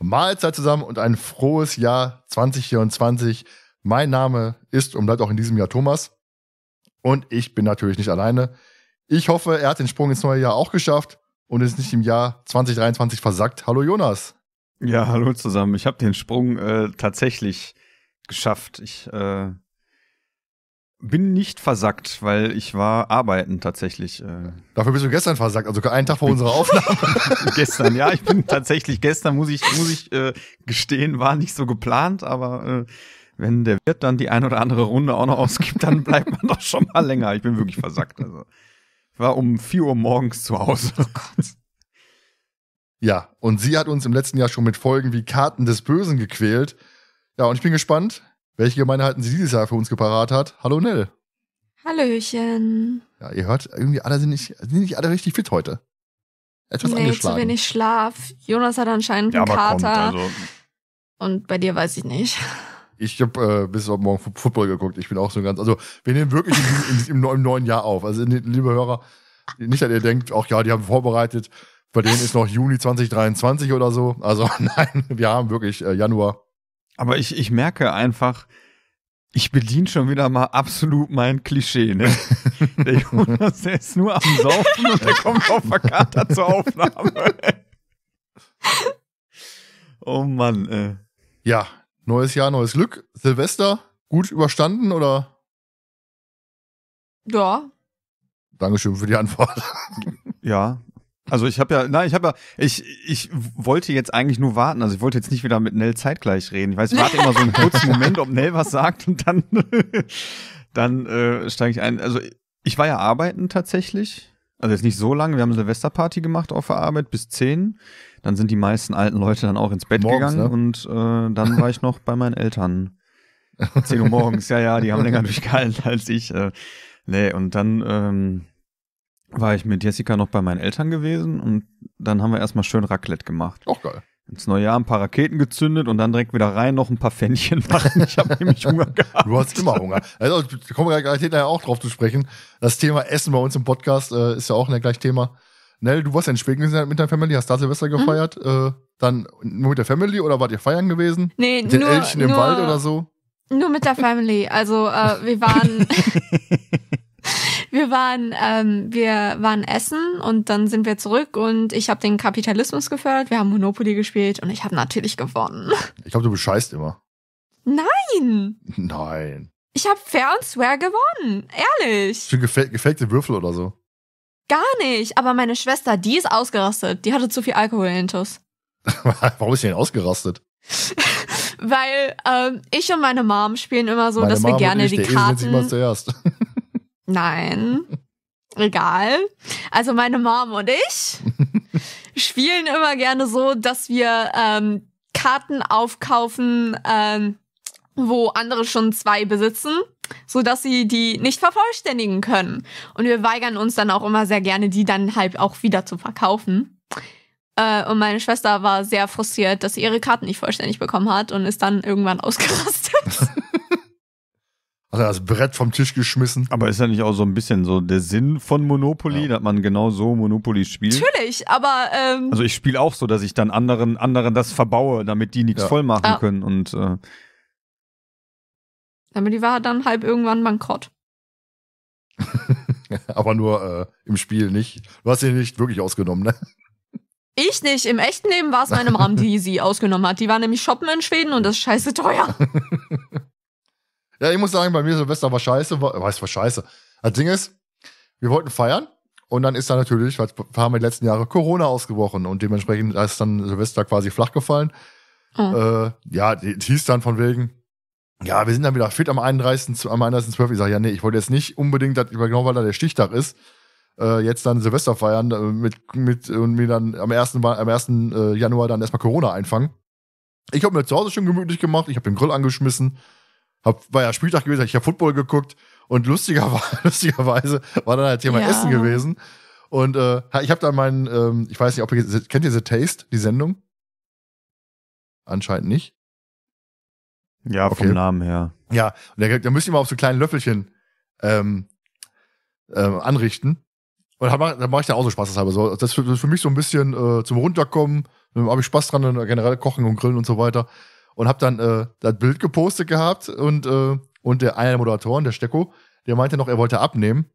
Mahlzeit zusammen und ein frohes Jahr 2024. Mein Name ist und bleibt auch in diesem Jahr Thomas. Und ich bin natürlich nicht alleine. Ich hoffe, er hat den Sprung ins neue Jahr auch geschafft und ist nicht im Jahr 2023 versackt. Hallo Jonas. Ja, hallo zusammen. Ich habe den Sprung äh, tatsächlich geschafft. Ich äh, bin nicht versackt, weil ich war arbeiten tatsächlich. Äh. Dafür bist du gestern versackt, also einen Tag vor unserer Aufnahme. gestern, ja, ich bin tatsächlich gestern, muss ich, muss ich äh, gestehen, war nicht so geplant, aber äh, wenn der Wirt dann die ein oder andere Runde auch noch ausgibt, dann bleibt man doch schon mal länger. Ich bin wirklich versackt. Also war um 4 Uhr morgens zu Hause. Oh Gott. Ja, und sie hat uns im letzten Jahr schon mit Folgen wie Karten des Bösen gequält. Ja, und ich bin gespannt, welche Gemeinheiten sie dieses Jahr für uns geparat hat. Hallo Nell. Hallöchen. Ja, ihr hört, irgendwie alle sind nicht, sind nicht alle richtig fit heute. Etwas nee, angeschlagen. zu wenig Schlaf. Jonas hat anscheinend ja, einen Kater. Kommt, also. Und bei dir weiß ich nicht. Ich habe äh, bis heute Morgen Football geguckt. Ich bin auch so ganz. Also, wir nehmen wirklich im, im, im, im neuen Jahr auf. Also, liebe Hörer, nicht, dass ihr denkt, ach ja, die haben vorbereitet. Bei denen ist noch Juni 2023 oder so. Also, nein, wir haben wirklich äh, Januar. Aber ich, ich merke einfach, ich bediene schon wieder mal absolut mein Klischee, ne? Der Jonas, der ist nur am Saufen und der kommt auf Verkater zur Aufnahme. oh Mann, äh. Ja, Neues Jahr, neues Glück. Silvester, gut überstanden oder? Ja. Dankeschön für die Antwort. Ja. Also ich habe ja, nein, ich habe ja, ich, ich wollte jetzt eigentlich nur warten. Also ich wollte jetzt nicht wieder mit Nell zeitgleich reden. Ich weiß, ich warte immer so einen kurzen Moment, ob Nell was sagt und dann, dann äh, steige ich ein. Also ich war ja arbeiten tatsächlich. Also jetzt nicht so lange, wir haben Silvesterparty gemacht auf der Arbeit bis 10. Dann sind die meisten alten Leute dann auch ins Bett Morgens, gegangen ne? und äh, dann war ich noch bei meinen Eltern. 10 Uhr morgens, ja, ja, die haben länger durchgehalten als ich. Äh, nee, und dann ähm, war ich mit Jessica noch bei meinen Eltern gewesen und dann haben wir erstmal schön Raclette gemacht. Auch geil ins neue Jahr ein paar Raketen gezündet und dann direkt wieder rein noch ein paar Fännchen machen. Ich habe nämlich Hunger gehabt. Du hast immer Hunger. Also da kommen wir gleich hinterher auch drauf zu sprechen. Das Thema Essen bei uns im Podcast äh, ist ja auch ein gleich Thema. Nell, du warst ja in Schweden gewesen mit deiner Family, hast da Silvester mhm. gefeiert. Mhm. Äh, dann nur mit der Family oder wart ihr feiern gewesen? Nee, mit den nur, Elchen im nur, Wald oder so? Nur mit der Family. Also äh, wir waren wir waren, ähm, wir waren essen und dann sind wir zurück und ich habe den Kapitalismus gefördert, wir haben Monopoly gespielt und ich habe natürlich gewonnen. Ich glaube, du bescheißt immer. Nein! Nein. Ich habe fair und swear gewonnen. Ehrlich. Für gefä gefakte Würfel oder so. Gar nicht. Aber meine Schwester, die ist ausgerastet. Die hatte zu viel Alkohol in intus. Warum ist sie denn ausgerastet? Weil ähm, ich und meine Mom spielen immer so, meine dass Mom wir gerne die Karten. Sind mal zuerst. Nein. Egal. Also meine Mom und ich spielen immer gerne so, dass wir ähm, Karten aufkaufen, ähm, wo andere schon zwei besitzen, so dass sie die nicht vervollständigen können. Und wir weigern uns dann auch immer sehr gerne, die dann halt auch wieder zu verkaufen. Äh, und meine Schwester war sehr frustriert, dass sie ihre Karten nicht vollständig bekommen hat und ist dann irgendwann ausgerastet. Hat also er das Brett vom Tisch geschmissen? Aber ist ja nicht auch so ein bisschen so der Sinn von Monopoly, ja. dass man genau so Monopoly spielt? Natürlich, aber. Ähm also ich spiele auch so, dass ich dann anderen, anderen das verbaue, damit die nichts ja. voll machen ah. können und. Äh aber die war dann halb irgendwann bankrott. aber nur äh, im Spiel nicht. Du hast sie nicht wirklich ausgenommen, ne? Ich nicht. Im echten Leben war es meine Mom, die sie ausgenommen hat. Die war nämlich shoppen in Schweden und das ist scheiße teuer. Ja, ich muss sagen, bei mir Silvester war scheiße. War, weiß, war scheiße. Das Ding ist, wir wollten feiern und dann ist da natürlich, weil haben wir die letzten Jahre Corona ausgebrochen und dementsprechend ist dann Silvester quasi flach gefallen. Mhm. Äh, ja, es hieß dann von wegen, ja, wir sind dann wieder fit am 31. am 31.12. Ich sage, ja, nee, ich wollte jetzt nicht unbedingt, dass, genau weil da der Stichtag ist, äh, jetzt dann Silvester feiern äh, mit, mit und mir dann am 1. Am 1. Äh, Januar dann erstmal Corona einfangen. Ich habe mir zu Hause schon gemütlich gemacht, ich habe den Grill angeschmissen, hab, war ja Spieltag gewesen, ich ja Football geguckt und lustiger, lustigerweise war dann halt Thema ja. Essen gewesen. Und äh, ich habe dann meinen, ähm, ich weiß nicht, ob ihr kennt ihr The Taste, die Sendung? Anscheinend nicht. Ja, okay. vom Namen her. Ja, und da, da müsst ihr mal auf so kleinen Löffelchen ähm, ähm, anrichten. Und da mache mach ich dann auch so Spaß deshalb. So, das ist für, für, mich so ein bisschen äh, zum Runterkommen. Da habe ich Spaß dran, generell Kochen und Grillen und so weiter und habe dann äh, das Bild gepostet gehabt und, äh, und der einer der Moderatoren, der Stecko, der meinte noch, er wollte abnehmen.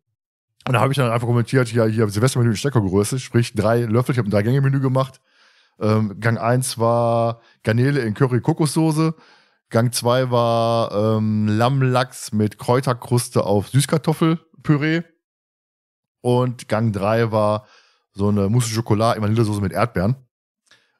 Und da habe ich dann einfach kommentiert, ja, hier Silvestermenü in Steckergröße, sprich drei Löffel, ich habe ein Drei-Gänge-Menü gemacht. Ähm, Gang 1 war Garnele in Curry-Kokossoße. Gang 2 war ähm, Lammlachs mit Kräuterkruste auf Süßkartoffelpüree. Und Gang 3 war so eine Mousse Schokolade in Vanillesoße mit Erdbeeren.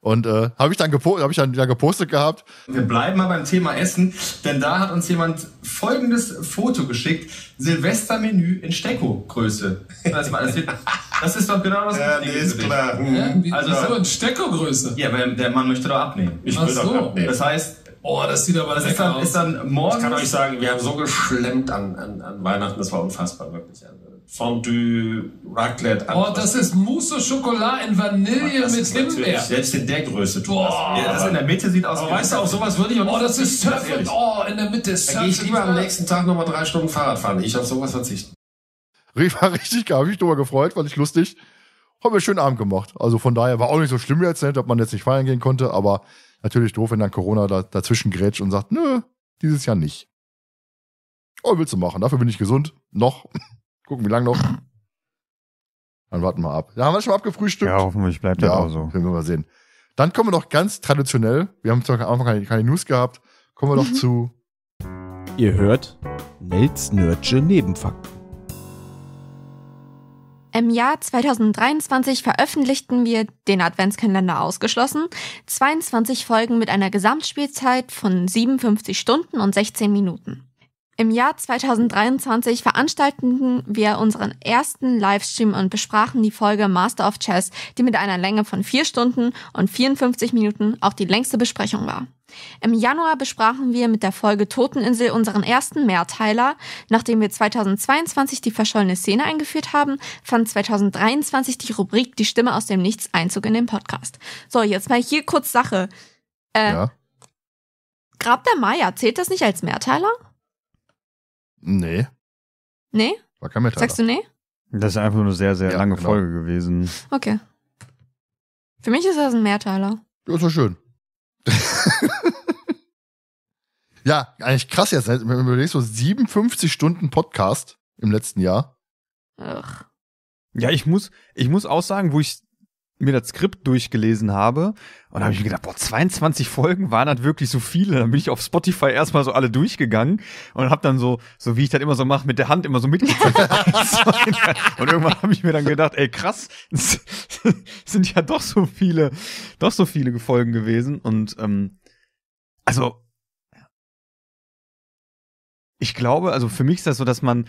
Und äh, habe ich dann gepostet, ich dann gepostet gehabt. Wir bleiben mal beim Thema Essen, denn da hat uns jemand folgendes Foto geschickt: Silvestermenü in Stecko-Größe. Das, ist doch genau das. ja, nee, ist klar. Ja, also so in Stecko-Größe. Ja, weil der Mann möchte doch abnehmen. Ich Ach will so. doch abnehmen. Das heißt, oh, das sieht aber das ist dann, aus. Ist dann morgens. Ich kann euch sagen, wir haben so geschlemmt an, an, an Weihnachten, das war unfassbar, wirklich. Also Fondue, Raclette. Alles oh, das ist Mousse au Chocolat in Vanille mit Himbeer. Selbst in der Größe tut das. Ja, das in der Mitte sieht aus aber wie weißt du, auch sowas würde ich auch Oh, das ist Surfen. Oh, in der Mitte ist Surfen. Da gehe ich lieber am nächsten Tag nochmal drei Stunden Fahrrad fahren. Ich auf sowas verzichten. Rief war richtig geil. Hab ich drüber gefreut, fand ich lustig. Haben wir schönen Abend gemacht. Also von daher war auch nicht so schlimm jetzt, ne, ob man jetzt nicht feiern gehen konnte, aber Natürlich doof, wenn dann Corona da, dazwischen grätscht und sagt, nö, dieses Jahr nicht. Oh, willst du machen? Dafür bin ich gesund. Noch. Gucken, wie lange noch. Dann warten wir ab. Da haben wir schon mal abgefrühstückt. Ja, hoffentlich bleibt ja, auch so. Werden wir mal sehen. Dann kommen wir doch ganz traditionell. Wir haben zwar am Anfang keine, keine News gehabt. Kommen wir doch mhm. zu. Ihr hört Nels Nerd'sche Nebenfakten. Im Jahr 2023 veröffentlichten wir, den Adventskalender ausgeschlossen, 22 Folgen mit einer Gesamtspielzeit von 57 Stunden und 16 Minuten. Im Jahr 2023 veranstalteten wir unseren ersten Livestream und besprachen die Folge Master of Chess, die mit einer Länge von 4 Stunden und 54 Minuten auch die längste Besprechung war. Im Januar besprachen wir mit der Folge Toteninsel unseren ersten Mehrteiler. Nachdem wir 2022 die verschollene Szene eingeführt haben, fand 2023 die Rubrik Die Stimme aus dem Nichts Einzug in den Podcast. So, jetzt mal hier kurz Sache. Äh, ja. Grab der Maya, zählt das nicht als Mehrteiler? Nee. Nee? War kein Mehrteiler. Sagst du nee? Das ist einfach nur eine sehr, sehr ja, lange genau. Folge gewesen. Okay. Für mich ist das ein Mehrteiler. Ja, ist ja schön. Ja, eigentlich krass jetzt, wenn du überlegst, so 57 Stunden Podcast im letzten Jahr. Ach. Ja, ich muss, ich muss auch sagen, wo ich mir das Skript durchgelesen habe, und da habe ich mir gedacht, boah, 22 Folgen waren das wirklich so viele. Dann bin ich auf Spotify erstmal so alle durchgegangen und habe dann so, so wie ich das immer so mache, mit der Hand immer so mitgezählt. und irgendwann habe ich mir dann gedacht, ey, krass, sind ja doch so viele, doch so viele Folgen gewesen. Und ähm, also ich glaube, also für mich ist das so, dass man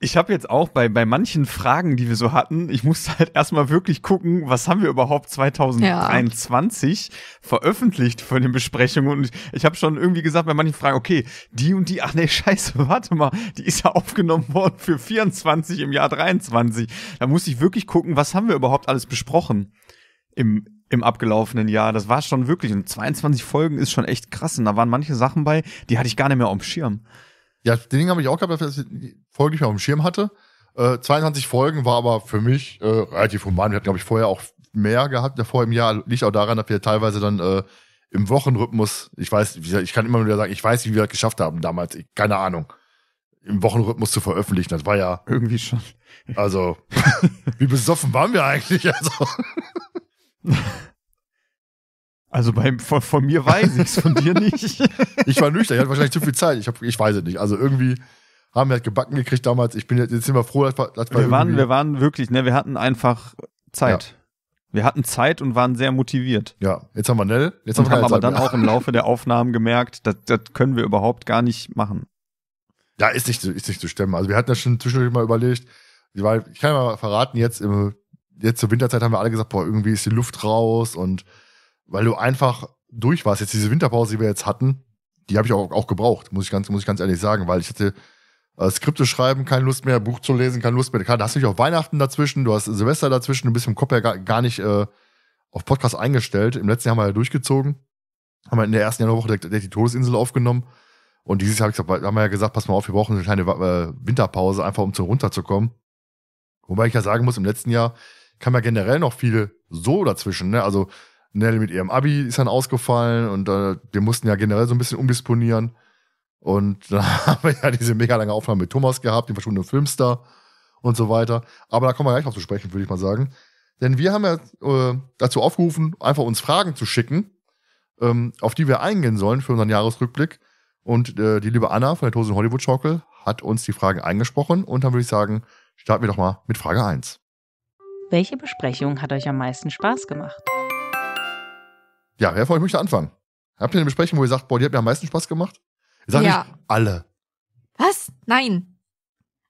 ich habe jetzt auch bei, bei manchen Fragen, die wir so hatten, ich musste halt erstmal wirklich gucken, was haben wir überhaupt 2023 ja. veröffentlicht von den Besprechungen. Und ich, ich habe schon irgendwie gesagt bei manchen Fragen, okay, die und die, ach nee, scheiße, warte mal, die ist ja aufgenommen worden für 24 im Jahr 23. Da musste ich wirklich gucken, was haben wir überhaupt alles besprochen im, im abgelaufenen Jahr. Das war schon wirklich, und 22 Folgen ist schon echt krass. Und da waren manche Sachen bei, die hatte ich gar nicht mehr auf dem Schirm. Ja, den Ding habe ich auch gehabt, dass ich die Folge nicht mehr auf dem Schirm hatte. Äh, 22 Folgen war aber für mich äh, relativ human. Wir hatten, glaube ich, vorher auch mehr gehabt, Vorher im Jahr. Liegt auch daran, dass wir teilweise dann äh, im Wochenrhythmus, ich weiß, ich kann immer wieder sagen, ich weiß, wie wir das geschafft haben damals. Ich, keine Ahnung. Im Wochenrhythmus zu veröffentlichen, das war ja. Irgendwie schon. Also, wie besoffen waren wir eigentlich? Also. Also beim, von, von mir weiß ich es, von dir nicht. ich war nüchtern, ich hatte wahrscheinlich zu viel Zeit. Ich, hab, ich weiß es nicht. Also irgendwie haben wir halt gebacken gekriegt damals. Ich bin jetzt, jetzt sind wir froh, dass wir, dass wir, wir waren, wir waren wirklich, ne, wir hatten einfach Zeit. Ja. Wir hatten Zeit und waren sehr motiviert. Ja, jetzt haben wir Nell. Jetzt haben wir aber Zeit dann mehr. auch im Laufe der Aufnahmen gemerkt, das, das können wir überhaupt gar nicht machen. Ja, ist nicht, ist nicht zu stemmen. Also wir hatten ja schon zwischendurch mal überlegt, ich kann ja mal verraten, jetzt im jetzt zur Winterzeit haben wir alle gesagt, boah, irgendwie ist die Luft raus und weil du einfach durch warst. Jetzt diese Winterpause, die wir jetzt hatten, die habe ich auch, auch gebraucht, muss ich, ganz, muss ich ganz ehrlich sagen, weil ich hatte äh, Skripte schreiben, keine Lust mehr, Buch zu lesen, keine Lust mehr. Da hast du dich auch Weihnachten dazwischen, du hast Silvester dazwischen, du bist im Kopf ja gar, gar nicht äh, auf Podcast eingestellt. Im letzten Jahr haben wir ja durchgezogen, haben wir in der ersten Januarwoche direkt, direkt die Todesinsel aufgenommen. Und dieses Jahr hab gesagt, haben wir ja gesagt, pass mal auf, wir brauchen eine kleine äh, Winterpause, einfach um zu runterzukommen. Wobei ich ja sagen muss, im letzten Jahr kam ja generell noch viel so dazwischen. Ne? Also Nelly mit ihrem Abi ist dann ausgefallen und äh, wir mussten ja generell so ein bisschen umdisponieren. Und dann haben wir ja diese mega lange Aufnahme mit Thomas gehabt, dem verschwundenen Filmstar und so weiter. Aber da kommen wir gleich noch zu sprechen, würde ich mal sagen. Denn wir haben ja äh, dazu aufgerufen, einfach uns Fragen zu schicken, ähm, auf die wir eingehen sollen für unseren Jahresrückblick. Und äh, die liebe Anna von der Tosen Hollywood Schaukel hat uns die Fragen eingesprochen. Und dann würde ich sagen, starten wir doch mal mit Frage 1. Welche Besprechung hat euch am meisten Spaß gemacht? Ja, wer von euch möchte anfangen? Habt ihr eine Besprechung, wo ihr sagt, boah, die hat mir am meisten Spaß gemacht? Ich ja. nicht alle. Was? Nein.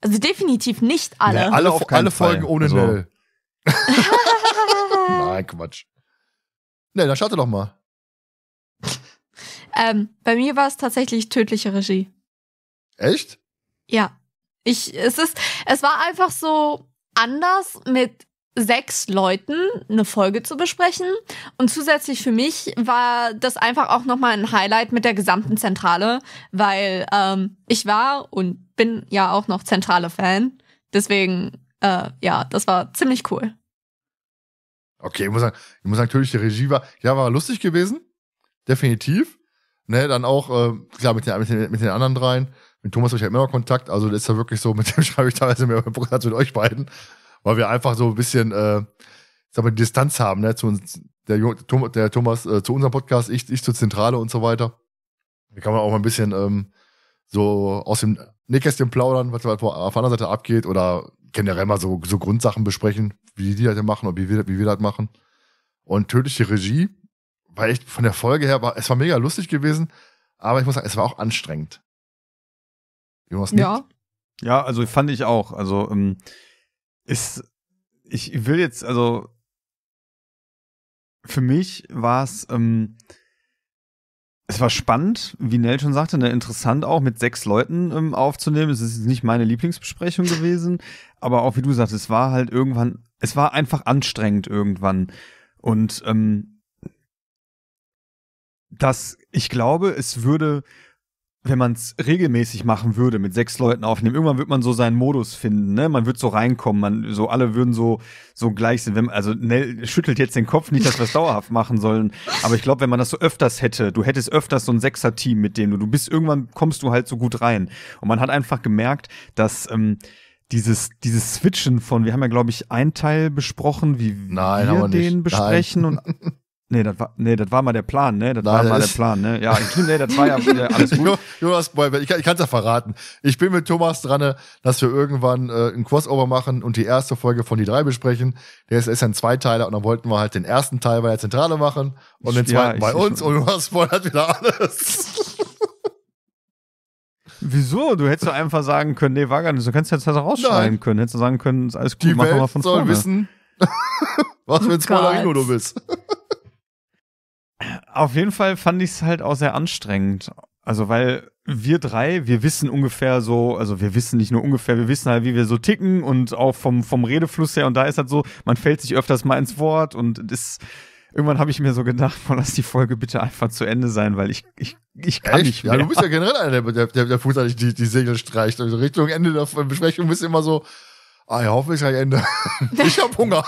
Also definitiv nicht alle. Nee, alle auf alle Fall. Folgen ohne also. Nell. Nein, Quatsch. Nee, dann starte doch mal. Ähm, bei mir war es tatsächlich tödliche Regie. Echt? Ja. Ich, es ist, es war einfach so anders mit sechs Leuten eine Folge zu besprechen. Und zusätzlich für mich war das einfach auch nochmal ein Highlight mit der gesamten Zentrale, weil ähm, ich war und bin ja auch noch zentrale Fan. Deswegen, äh, ja, das war ziemlich cool. Okay, ich muss sagen, ich muss natürlich, die Regie war, ja, war lustig gewesen. Definitiv. Ne, dann auch, äh, klar, mit den, mit, den, mit den anderen dreien. Mit Thomas habe ich ja immer noch Kontakt, also das ist ja wirklich so, mit dem schreibe ich teilweise mehr über als mit euch beiden weil wir einfach so ein bisschen, äh, sag mal, Distanz haben, ne, zu uns, der, der Thomas äh, zu unserem Podcast, ich, ich zur Zentrale und so weiter. Da kann man auch mal ein bisschen ähm, so aus dem Nähkästchen plaudern, was auf der anderen Seite abgeht oder generell mal so, so Grundsachen besprechen, wie die das machen und wie wir, wie wir das machen. Und tödliche Regie war echt von der Folge her, war, es war mega lustig gewesen, aber ich muss sagen, es war auch anstrengend. Jonas, ja. Nicht? Ja, also fand ich auch. Also ähm, ist, ich will jetzt, also für mich war es, ähm, es war spannend, wie Nell schon sagte, ne, interessant auch mit sechs Leuten ähm, aufzunehmen. Es ist nicht meine Lieblingsbesprechung gewesen, aber auch wie du sagst, es war halt irgendwann, es war einfach anstrengend irgendwann. Und ähm, dass ich glaube, es würde wenn man es regelmäßig machen würde, mit sechs Leuten aufnehmen, irgendwann wird man so seinen Modus finden, ne? Man wird so reinkommen, man, so alle würden so, so gleich sind. Wenn, also Nell schüttelt jetzt den Kopf, nicht, dass wir es dauerhaft machen sollen. Aber ich glaube, wenn man das so öfters hätte, du hättest öfters so ein Sechser-Team, mit dem du, du bist, irgendwann kommst du halt so gut rein. Und man hat einfach gemerkt, dass, ähm, dieses, dieses Switchen von, wir haben ja, glaube ich, einen Teil besprochen, wie Nein, wir den besprechen Nein. und Nee, das war, nee, das war mal der Plan, ne? Das war mal der Plan, ne? Ja, nee, das war ja alles gut. Jonas Boyband, ich, ich kann es ja verraten. Ich bin mit Thomas dran, dass wir irgendwann äh, ein Crossover machen und die erste Folge von die drei besprechen. Der ist, ist ein Zweiteiler und dann wollten wir halt den ersten Teil bei der Zentrale machen und den ja, zweiten bei uns und Jonas spoilert wieder alles. Wieso? Du hättest doch einfach sagen können, nee, war gar nicht. Du kannst jetzt das halt auch rausschneiden Nein. können. Hättest du sagen können, ist alles gut, die machen Welt wir von soll vorne. wissen, was für ein oh Spollerino du bist. Auf jeden Fall fand ich es halt auch sehr anstrengend. Also, weil wir drei, wir wissen ungefähr so, also wir wissen nicht nur ungefähr, wir wissen halt, wie wir so ticken und auch vom, vom Redefluss her. Und da ist halt so, man fällt sich öfters mal ins Wort und das, irgendwann habe ich mir so gedacht, boah, lass die Folge bitte einfach zu Ende sein, weil ich, ich, ich kann Echt? nicht mehr. Ja, du bist ja generell einer, der, der, der fußartig die, die Segel streicht. Also Richtung Ende der Besprechung bist du immer so, ah ja, hoffentlich gleich Ende. ich habe Hunger.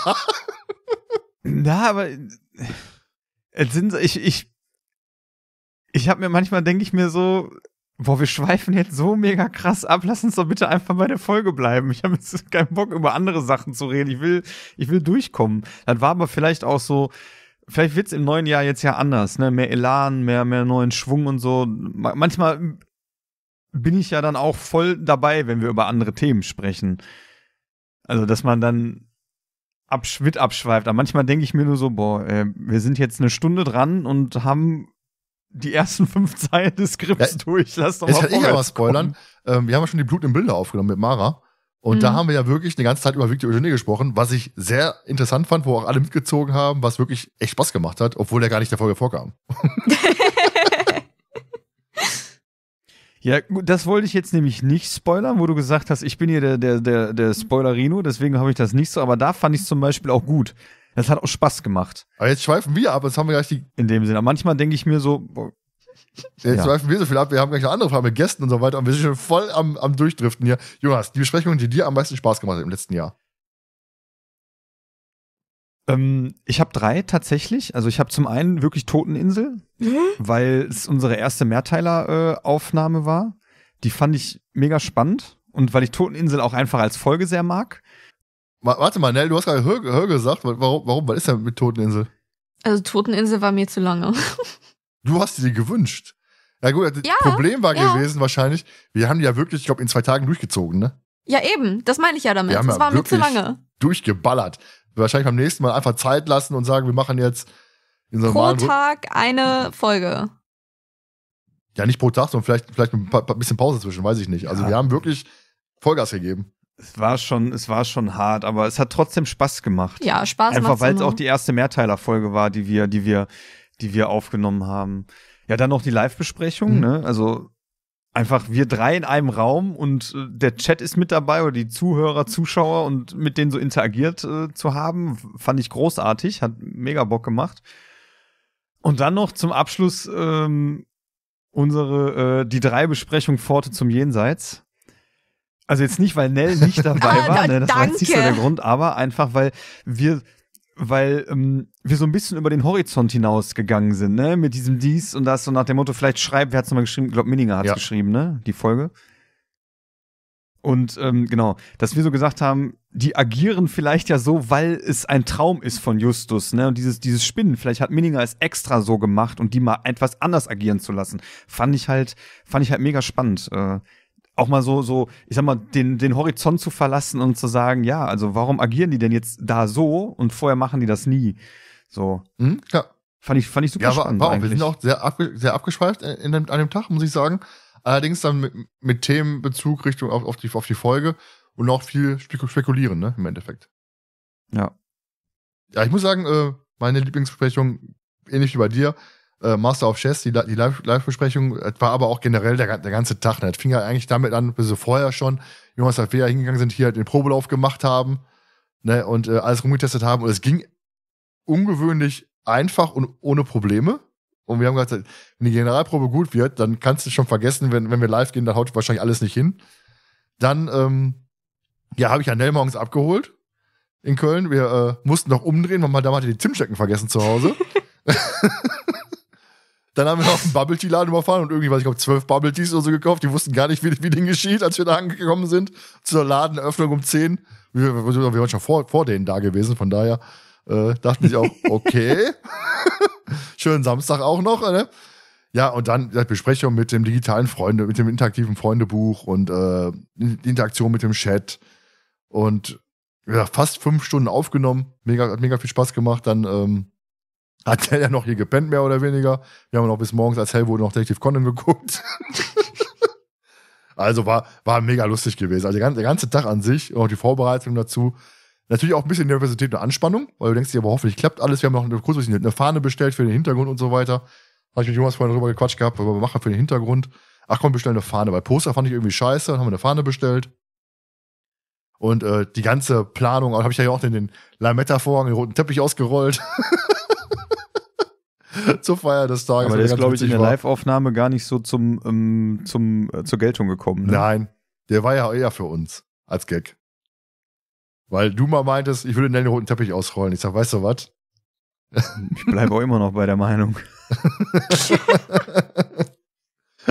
Na, aber es sind, ich, ich, ich habe mir manchmal, denke ich mir so, boah, wir schweifen jetzt so mega krass ab, lass uns doch bitte einfach bei der Folge bleiben. Ich habe jetzt keinen Bock, über andere Sachen zu reden. Ich will, ich will durchkommen. Dann war aber vielleicht auch so, vielleicht wird's im neuen Jahr jetzt ja anders, ne? Mehr Elan, mehr, mehr neuen Schwung und so. Manchmal bin ich ja dann auch voll dabei, wenn wir über andere Themen sprechen. Also, dass man dann absch mit abschweift. Aber manchmal denke ich mir nur so, boah, äh, wir sind jetzt eine Stunde dran und haben die ersten fünf Zeilen des Skripts ja, durch. Lass doch mal Jetzt kann ich aber spoilern. Ähm, wir haben ja schon die Blut im Bilder aufgenommen mit Mara. Und mhm. da haben wir ja wirklich eine ganze Zeit über Victor Eugenie gesprochen, was ich sehr interessant fand, wo auch alle mitgezogen haben, was wirklich echt Spaß gemacht hat, obwohl er gar nicht der Folge vorkam. Ja, das wollte ich jetzt nämlich nicht spoilern, wo du gesagt hast, ich bin hier der, der, der, der mhm. Spoilerino, deswegen habe ich das nicht so, aber da fand ich es zum Beispiel auch gut. Das hat auch Spaß gemacht. Aber jetzt schweifen wir ab, jetzt haben wir gleich die. In dem Sinne. Aber manchmal denke ich mir so. Jetzt ja. schweifen wir so viel ab, wir haben gleich eine andere Frage mit Gästen und so weiter und wir sind schon voll am, am Durchdriften hier. Jonas, die Besprechung, die dir am meisten Spaß gemacht hat im letzten Jahr. Ähm, ich habe drei tatsächlich. Also ich habe zum einen wirklich Toteninsel, mhm. weil es unsere erste Mehrteiler-Aufnahme äh, war. Die fand ich mega spannend und weil ich Toteninsel auch einfach als Folge sehr mag. Warte mal, Nell, du hast gerade Hör, Hör gesagt. Warum, warum? Was ist denn mit Toteninsel? Also Toteninsel war mir zu lange. du hast dir die gewünscht. Ja gut, das ja, Problem war ja. gewesen wahrscheinlich, wir haben die ja wirklich, ich glaube, in zwei Tagen durchgezogen, ne? Ja, eben, das meine ich ja damit. Wir haben das ja war mir zu lange. Durchgeballert wahrscheinlich beim nächsten Mal einfach Zeit lassen und sagen, wir machen jetzt in so einem Pro Tag eine Folge. Ja, nicht pro Tag, sondern vielleicht, vielleicht ein paar, bisschen Pause zwischen, weiß ich nicht. Also ja. wir haben wirklich Vollgas gegeben. Es war schon, es war schon hart, aber es hat trotzdem Spaß gemacht. Ja, Spaß gemacht. Einfach weil es auch die erste Mehrteilerfolge war, die wir, die wir, die wir aufgenommen haben. Ja, dann noch die Live-Besprechung, mhm. ne? Also einfach wir drei in einem Raum und äh, der Chat ist mit dabei oder die Zuhörer, Zuschauer und mit denen so interagiert äh, zu haben, fand ich großartig, hat mega Bock gemacht. Und dann noch zum Abschluss ähm, unsere äh, die drei Besprechung Pforte zum Jenseits. Also jetzt nicht, weil Nell nicht dabei ah, war, ne, das danke. war jetzt nicht so der Grund, aber einfach weil wir, weil ähm, wir so ein bisschen über den Horizont hinausgegangen sind, ne? Mit diesem dies und das und nach dem Motto, vielleicht schreibt, wer hat's nochmal geschrieben? Ich glaube, Minninger hat's ja. geschrieben, ne? Die Folge. Und ähm, genau, dass wir so gesagt haben, die agieren vielleicht ja so, weil es ein Traum ist von Justus, ne? Und dieses, dieses Spinnen, vielleicht hat Minninger es extra so gemacht und die mal etwas anders agieren zu lassen. Fand ich halt, fand ich halt mega spannend. Äh, auch mal so, so, ich sag mal, den, den Horizont zu verlassen und zu sagen, ja, also warum agieren die denn jetzt da so und vorher machen die das nie? So. Mhm, klar. Fand ich, fand ich super ja, war, spannend. War auch. Wir sind auch sehr, abge sehr abgeschweift äh, in dem, an dem Tag, muss ich sagen. Allerdings dann mit, mit Themenbezug Richtung auf, auf, die, auf die Folge und auch viel spekulieren, ne, im Endeffekt. Ja. Ja, ich muss sagen, äh, meine Lieblingsbesprechung, ähnlich wie bei dir, äh, Master of Chess, die, die Live-Besprechung, -Live äh, war aber auch generell der, der ganze Tag. Ne? Das fing ja eigentlich damit an, bis sie vorher schon, Jonas, als wir ja hingegangen sind, hier halt den Probelauf gemacht haben ne? und äh, alles rumgetestet haben. Und es ging ungewöhnlich einfach und ohne Probleme. Und wir haben gesagt, wenn die Generalprobe gut wird, dann kannst du schon vergessen, wenn, wenn wir live gehen, dann haut wahrscheinlich alles nicht hin. Dann, ähm, ja, habe ich Anel morgens abgeholt in Köln. Wir äh, mussten noch umdrehen, weil man damals die Zimtschecken vergessen zu Hause. dann haben wir noch einen Bubble Tea-Laden überfahren und irgendwie, weiß ich glaube, zwölf Bubble Teas oder so gekauft. Die wussten gar nicht, wie, wie denen geschieht, als wir da angekommen sind. Zur Ladenöffnung um 10. Wir, wir, wir waren schon vor, vor denen da gewesen, von daher äh, dachten sich auch, okay, schönen Samstag auch noch. Ne? Ja, und dann die Besprechung mit dem digitalen Freunde, mit dem interaktiven Freundebuch und äh, Interaktion mit dem Chat. Und ja, fast fünf Stunden aufgenommen. Mega, hat mega viel Spaß gemacht. Dann ähm, hat der ja noch hier gepennt, mehr oder weniger. Wir haben noch bis morgens als Hell wurde noch Detective Conan geguckt. also war, war mega lustig gewesen. Also der ganze, der ganze Tag an sich, auch die Vorbereitung dazu, Natürlich auch ein bisschen Nervosität und Anspannung, weil du denkst dir, aber hoffentlich klappt alles. Wir haben noch eine, kurz eine Fahne bestellt für den Hintergrund und so weiter. Habe ich mit Jonas vorhin drüber gequatscht gehabt, was wir machen für den Hintergrund. Ach komm, bestellen eine Fahne, weil Poster fand ich irgendwie scheiße, dann haben wir eine Fahne bestellt. Und äh, die ganze Planung, habe ich ja auch in den Lametta-Vorhang, den roten Teppich ausgerollt. zur Feier des Tages. Aber der ist, glaube ich, in der Live-Aufnahme gar nicht so zum, ähm, zum, äh, zur Geltung gekommen. Ne? Nein, der war ja eher für uns als Gag. Weil du mal meintest, ich würde Nelly den roten Teppich ausrollen. Ich sag, weißt du was? Ich bleibe auch immer noch bei der Meinung.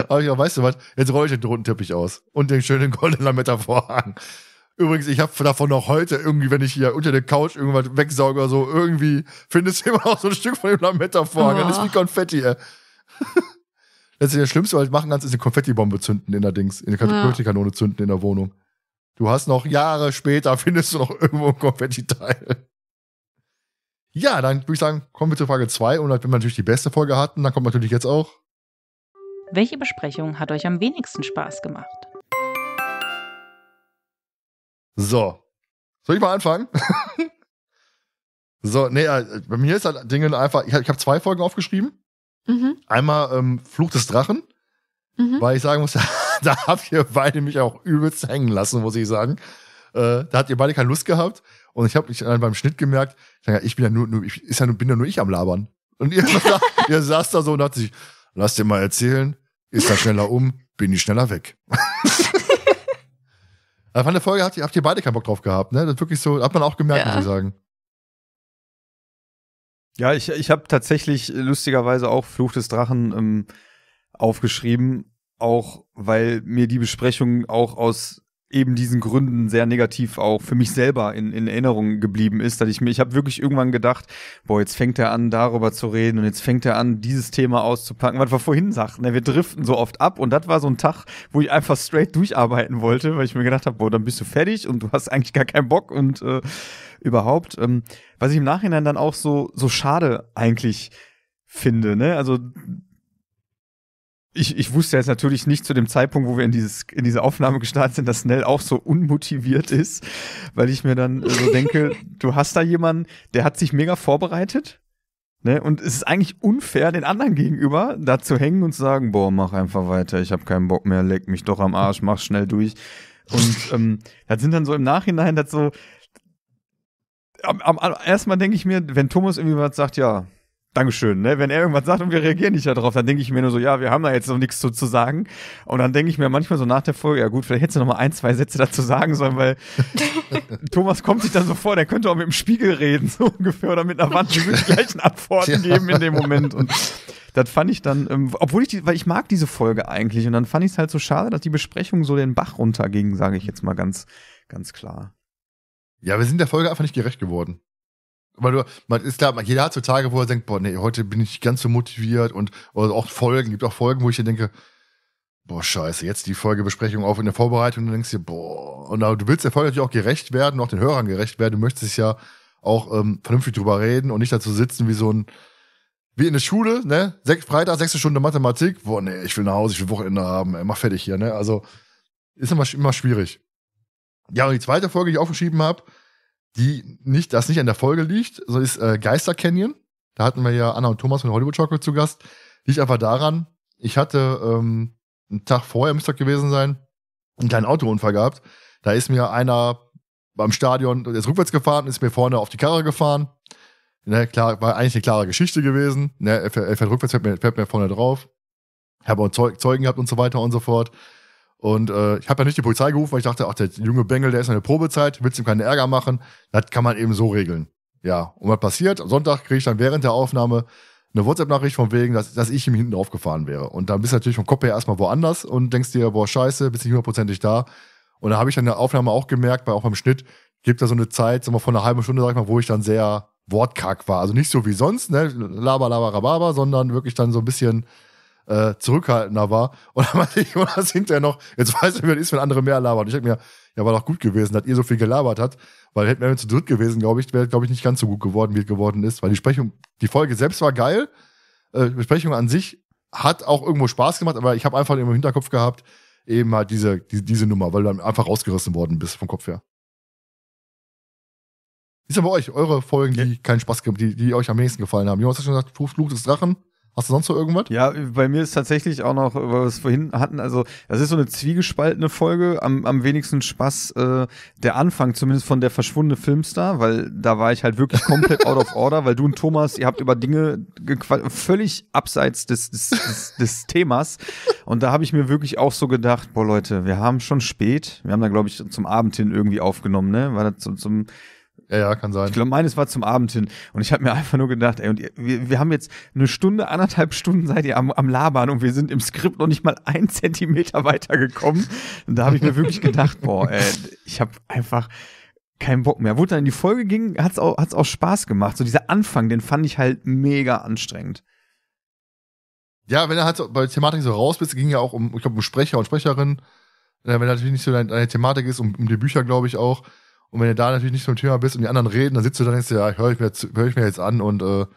Aber ich sag, weißt du was? Jetzt roll ich den roten Teppich aus und den schönen goldenen Lametta Vorhang. Übrigens, ich habe davon noch heute irgendwie, wenn ich hier unter der Couch irgendwas wegsauge oder so, irgendwie findest du immer noch so ein Stück von dem Lametta Vorhang. Oh. Das ist wie Konfetti, ey. Letztlich das Schlimmste, was ich machen kann, ist eine Konfettibombe zünden in der Dings, in der Konfettikanone ja. zünden in der Wohnung. Du hast noch Jahre später, findest du noch irgendwo ein Konfetti-Teil. Ja, dann würde ich sagen, kommen wir zur Frage 2. Und wenn wir natürlich die beste Folge hatten, dann kommt natürlich jetzt auch. Welche Besprechung hat euch am wenigsten Spaß gemacht? So. Soll ich mal anfangen? so, nee, äh, bei mir ist halt Dingen einfach, ich habe zwei Folgen aufgeschrieben. Mhm. Einmal ähm, Fluch des Drachen, mhm. weil ich sagen muss, da habt ihr beide mich auch übelst hängen lassen, muss ich sagen. Äh, da habt ihr beide keine Lust gehabt. Und ich habe mich dann beim Schnitt gemerkt, ich bin ja nur, nur ich, ist ja, nur, bin ja nur ich am Labern. Und ihr, ihr saß da so und dachte sich, lass dir mal erzählen, ist da schneller um, bin ich schneller weg. Aber von der Folge habt ihr, habt ihr beide keinen Bock drauf gehabt, ne? Das ist wirklich so, hat man auch gemerkt, ja. muss ich sagen. Ja, ich, ich habe tatsächlich lustigerweise auch Fluch des Drachen ähm, aufgeschrieben, auch weil mir die Besprechung auch aus eben diesen Gründen sehr negativ auch für mich selber in, in Erinnerung geblieben ist, dass ich mir, ich habe wirklich irgendwann gedacht, boah, jetzt fängt er an, darüber zu reden und jetzt fängt er an, dieses Thema auszupacken, was wir vorhin sagten, ne, wir driften so oft ab und das war so ein Tag, wo ich einfach straight durcharbeiten wollte, weil ich mir gedacht habe, boah, dann bist du fertig und du hast eigentlich gar keinen Bock und äh, überhaupt, ähm, was ich im Nachhinein dann auch so so schade eigentlich finde, ne, also ich, ich wusste jetzt natürlich nicht zu dem Zeitpunkt, wo wir in, dieses, in diese Aufnahme gestartet sind, dass Snell auch so unmotiviert ist, weil ich mir dann äh, so denke, du hast da jemanden, der hat sich mega vorbereitet. Ne? Und es ist eigentlich unfair, den anderen gegenüber da zu hängen und zu sagen, boah, mach einfach weiter, ich habe keinen Bock mehr, leck mich doch am Arsch, mach schnell durch. Und ähm, das sind dann so im Nachhinein das so, am, am, erstmal denke ich mir, wenn Thomas irgendwie was sagt, ja, Dankeschön, ne? Wenn er irgendwas sagt und wir reagieren nicht darauf, dann denke ich mir nur so, ja, wir haben da jetzt noch nichts zu, zu sagen. Und dann denke ich mir manchmal so nach der Folge, ja gut, vielleicht hättest du noch mal ein, zwei Sätze dazu sagen sollen, weil Thomas kommt sich dann so vor, der könnte auch mit dem Spiegel reden, so ungefähr, oder mit einer Wand, die würde gleich einen ja. geben in dem Moment. Und das fand ich dann, ähm, obwohl ich die, weil ich mag diese Folge eigentlich und dann fand ich es halt so schade, dass die Besprechung so den Bach runterging, sage ich jetzt mal ganz, ganz klar. Ja, wir sind der Folge einfach nicht gerecht geworden weil du, man ist klar, jeder hat so Tage, wo er denkt, boah, nee, heute bin ich ganz so motiviert und oder auch Folgen, gibt auch Folgen, wo ich dir denke, boah, scheiße, jetzt die Folgebesprechung auf in der Vorbereitung und dann denkst dir, boah, und du willst der Folge natürlich auch gerecht werden, auch den Hörern gerecht werden, du möchtest ja auch ähm, vernünftig drüber reden und nicht dazu sitzen wie so ein, wie in der Schule, ne? Sech, Freitag, sechste Stunde Mathematik, boah, nee, ich will nach Hause, ich will Wochenende haben, ey, mach fertig hier, ne? Also, ist immer, immer schwierig. Ja, und die zweite Folge, die ich aufgeschrieben habe, die nicht, das nicht an der Folge liegt, so ist äh, Geister Canyon. Da hatten wir ja Anna und Thomas von Hollywood Chocolate zu Gast. Liegt einfach daran, ich hatte ähm, einen Tag vorher, müsste das gewesen sein, einen kleinen Autounfall gehabt. Da ist mir einer beim Stadion, der ist rückwärts gefahren, ist mir vorne auf die Karre gefahren. Ne, klar, war eigentlich eine klare Geschichte gewesen. Ne, er, fährt, er fährt rückwärts, fährt mir, fährt mir vorne drauf. Ich habe auch Zeugen gehabt und so weiter und so fort. Und äh, ich habe ja nicht die Polizei gerufen, weil ich dachte, ach, der junge Bengel, der ist in der Probezeit, willst ihm keinen Ärger machen. Das kann man eben so regeln. Ja, und was passiert? Am Sonntag kriege ich dann während der Aufnahme eine WhatsApp-Nachricht von wegen, dass, dass ich ihm hinten aufgefahren wäre. Und dann bist du natürlich vom Kopf her erstmal woanders und denkst dir, boah, scheiße, bist nicht hundertprozentig da. Und da habe ich dann in der Aufnahme auch gemerkt, bei auch beim Schnitt, gibt da so eine Zeit, sagen wir von einer halben Stunde, sag ich mal, wo ich dann sehr wortkack war. Also nicht so wie sonst, ne? Laber, laber, rababa, sondern wirklich dann so ein bisschen äh, zurückhaltender war. Und dann meinte ich, Jonas hinterher noch, jetzt weiß ich, wie das ist, wenn andere mehr labern. ich hätte mir, ja, war doch gut gewesen, dass ihr so viel gelabert habt, weil hätten wir zu dritt gewesen, glaube ich, wäre, glaube ich, nicht ganz so gut geworden, wie es geworden ist. Weil die Sprechung, die Folge selbst war geil. Äh, Sprechung an sich hat auch irgendwo Spaß gemacht, aber ich habe einfach im Hinterkopf gehabt, eben halt diese, die, diese Nummer, weil du dann einfach rausgerissen worden bist vom Kopf her. ist denn bei euch eure Folgen, die ja. keinen Spaß gemacht die, die euch am wenigsten gefallen haben? Jonas hat schon gesagt, Fluch des Drachen. Hast du sonst noch irgendwas? Ja, bei mir ist tatsächlich auch noch, äh, weil wir es vorhin hatten, also das ist so eine zwiegespaltene Folge. Am, am wenigsten Spaß äh, der Anfang, zumindest von der verschwundene Filmstar, weil da war ich halt wirklich komplett out of order, weil du und Thomas, ihr habt über Dinge völlig abseits des, des, des, des Themas. Und da habe ich mir wirklich auch so gedacht, boah Leute, wir haben schon spät, wir haben da glaube ich zum Abend hin irgendwie aufgenommen, ne? War das zum, zum ja, ja, kann sein. Ich glaube, meines war zum Abend hin. Und ich habe mir einfach nur gedacht, ey, und ihr, wir, wir haben jetzt eine Stunde, anderthalb Stunden seid ihr am, am Labern und wir sind im Skript noch nicht mal einen Zentimeter weitergekommen. Und da habe ich mir wirklich gedacht, boah, ey, ich habe einfach keinen Bock mehr. Wo dann in die Folge ging, hat's auch, auch Spaß gemacht. So dieser Anfang, den fand ich halt mega anstrengend. Ja, wenn du halt so bei der Thematik so raus bist, ging ja auch um, ich glaube, um Sprecher und Sprecherin. Äh, wenn natürlich nicht so deine, deine Thematik ist, um, um die Bücher, glaube ich, auch und wenn du da natürlich nicht so ein Thema bist und die anderen reden, dann sitzt du da und denkst dir, ja, höre ich, mir jetzt, hör ich mir jetzt an und äh, wird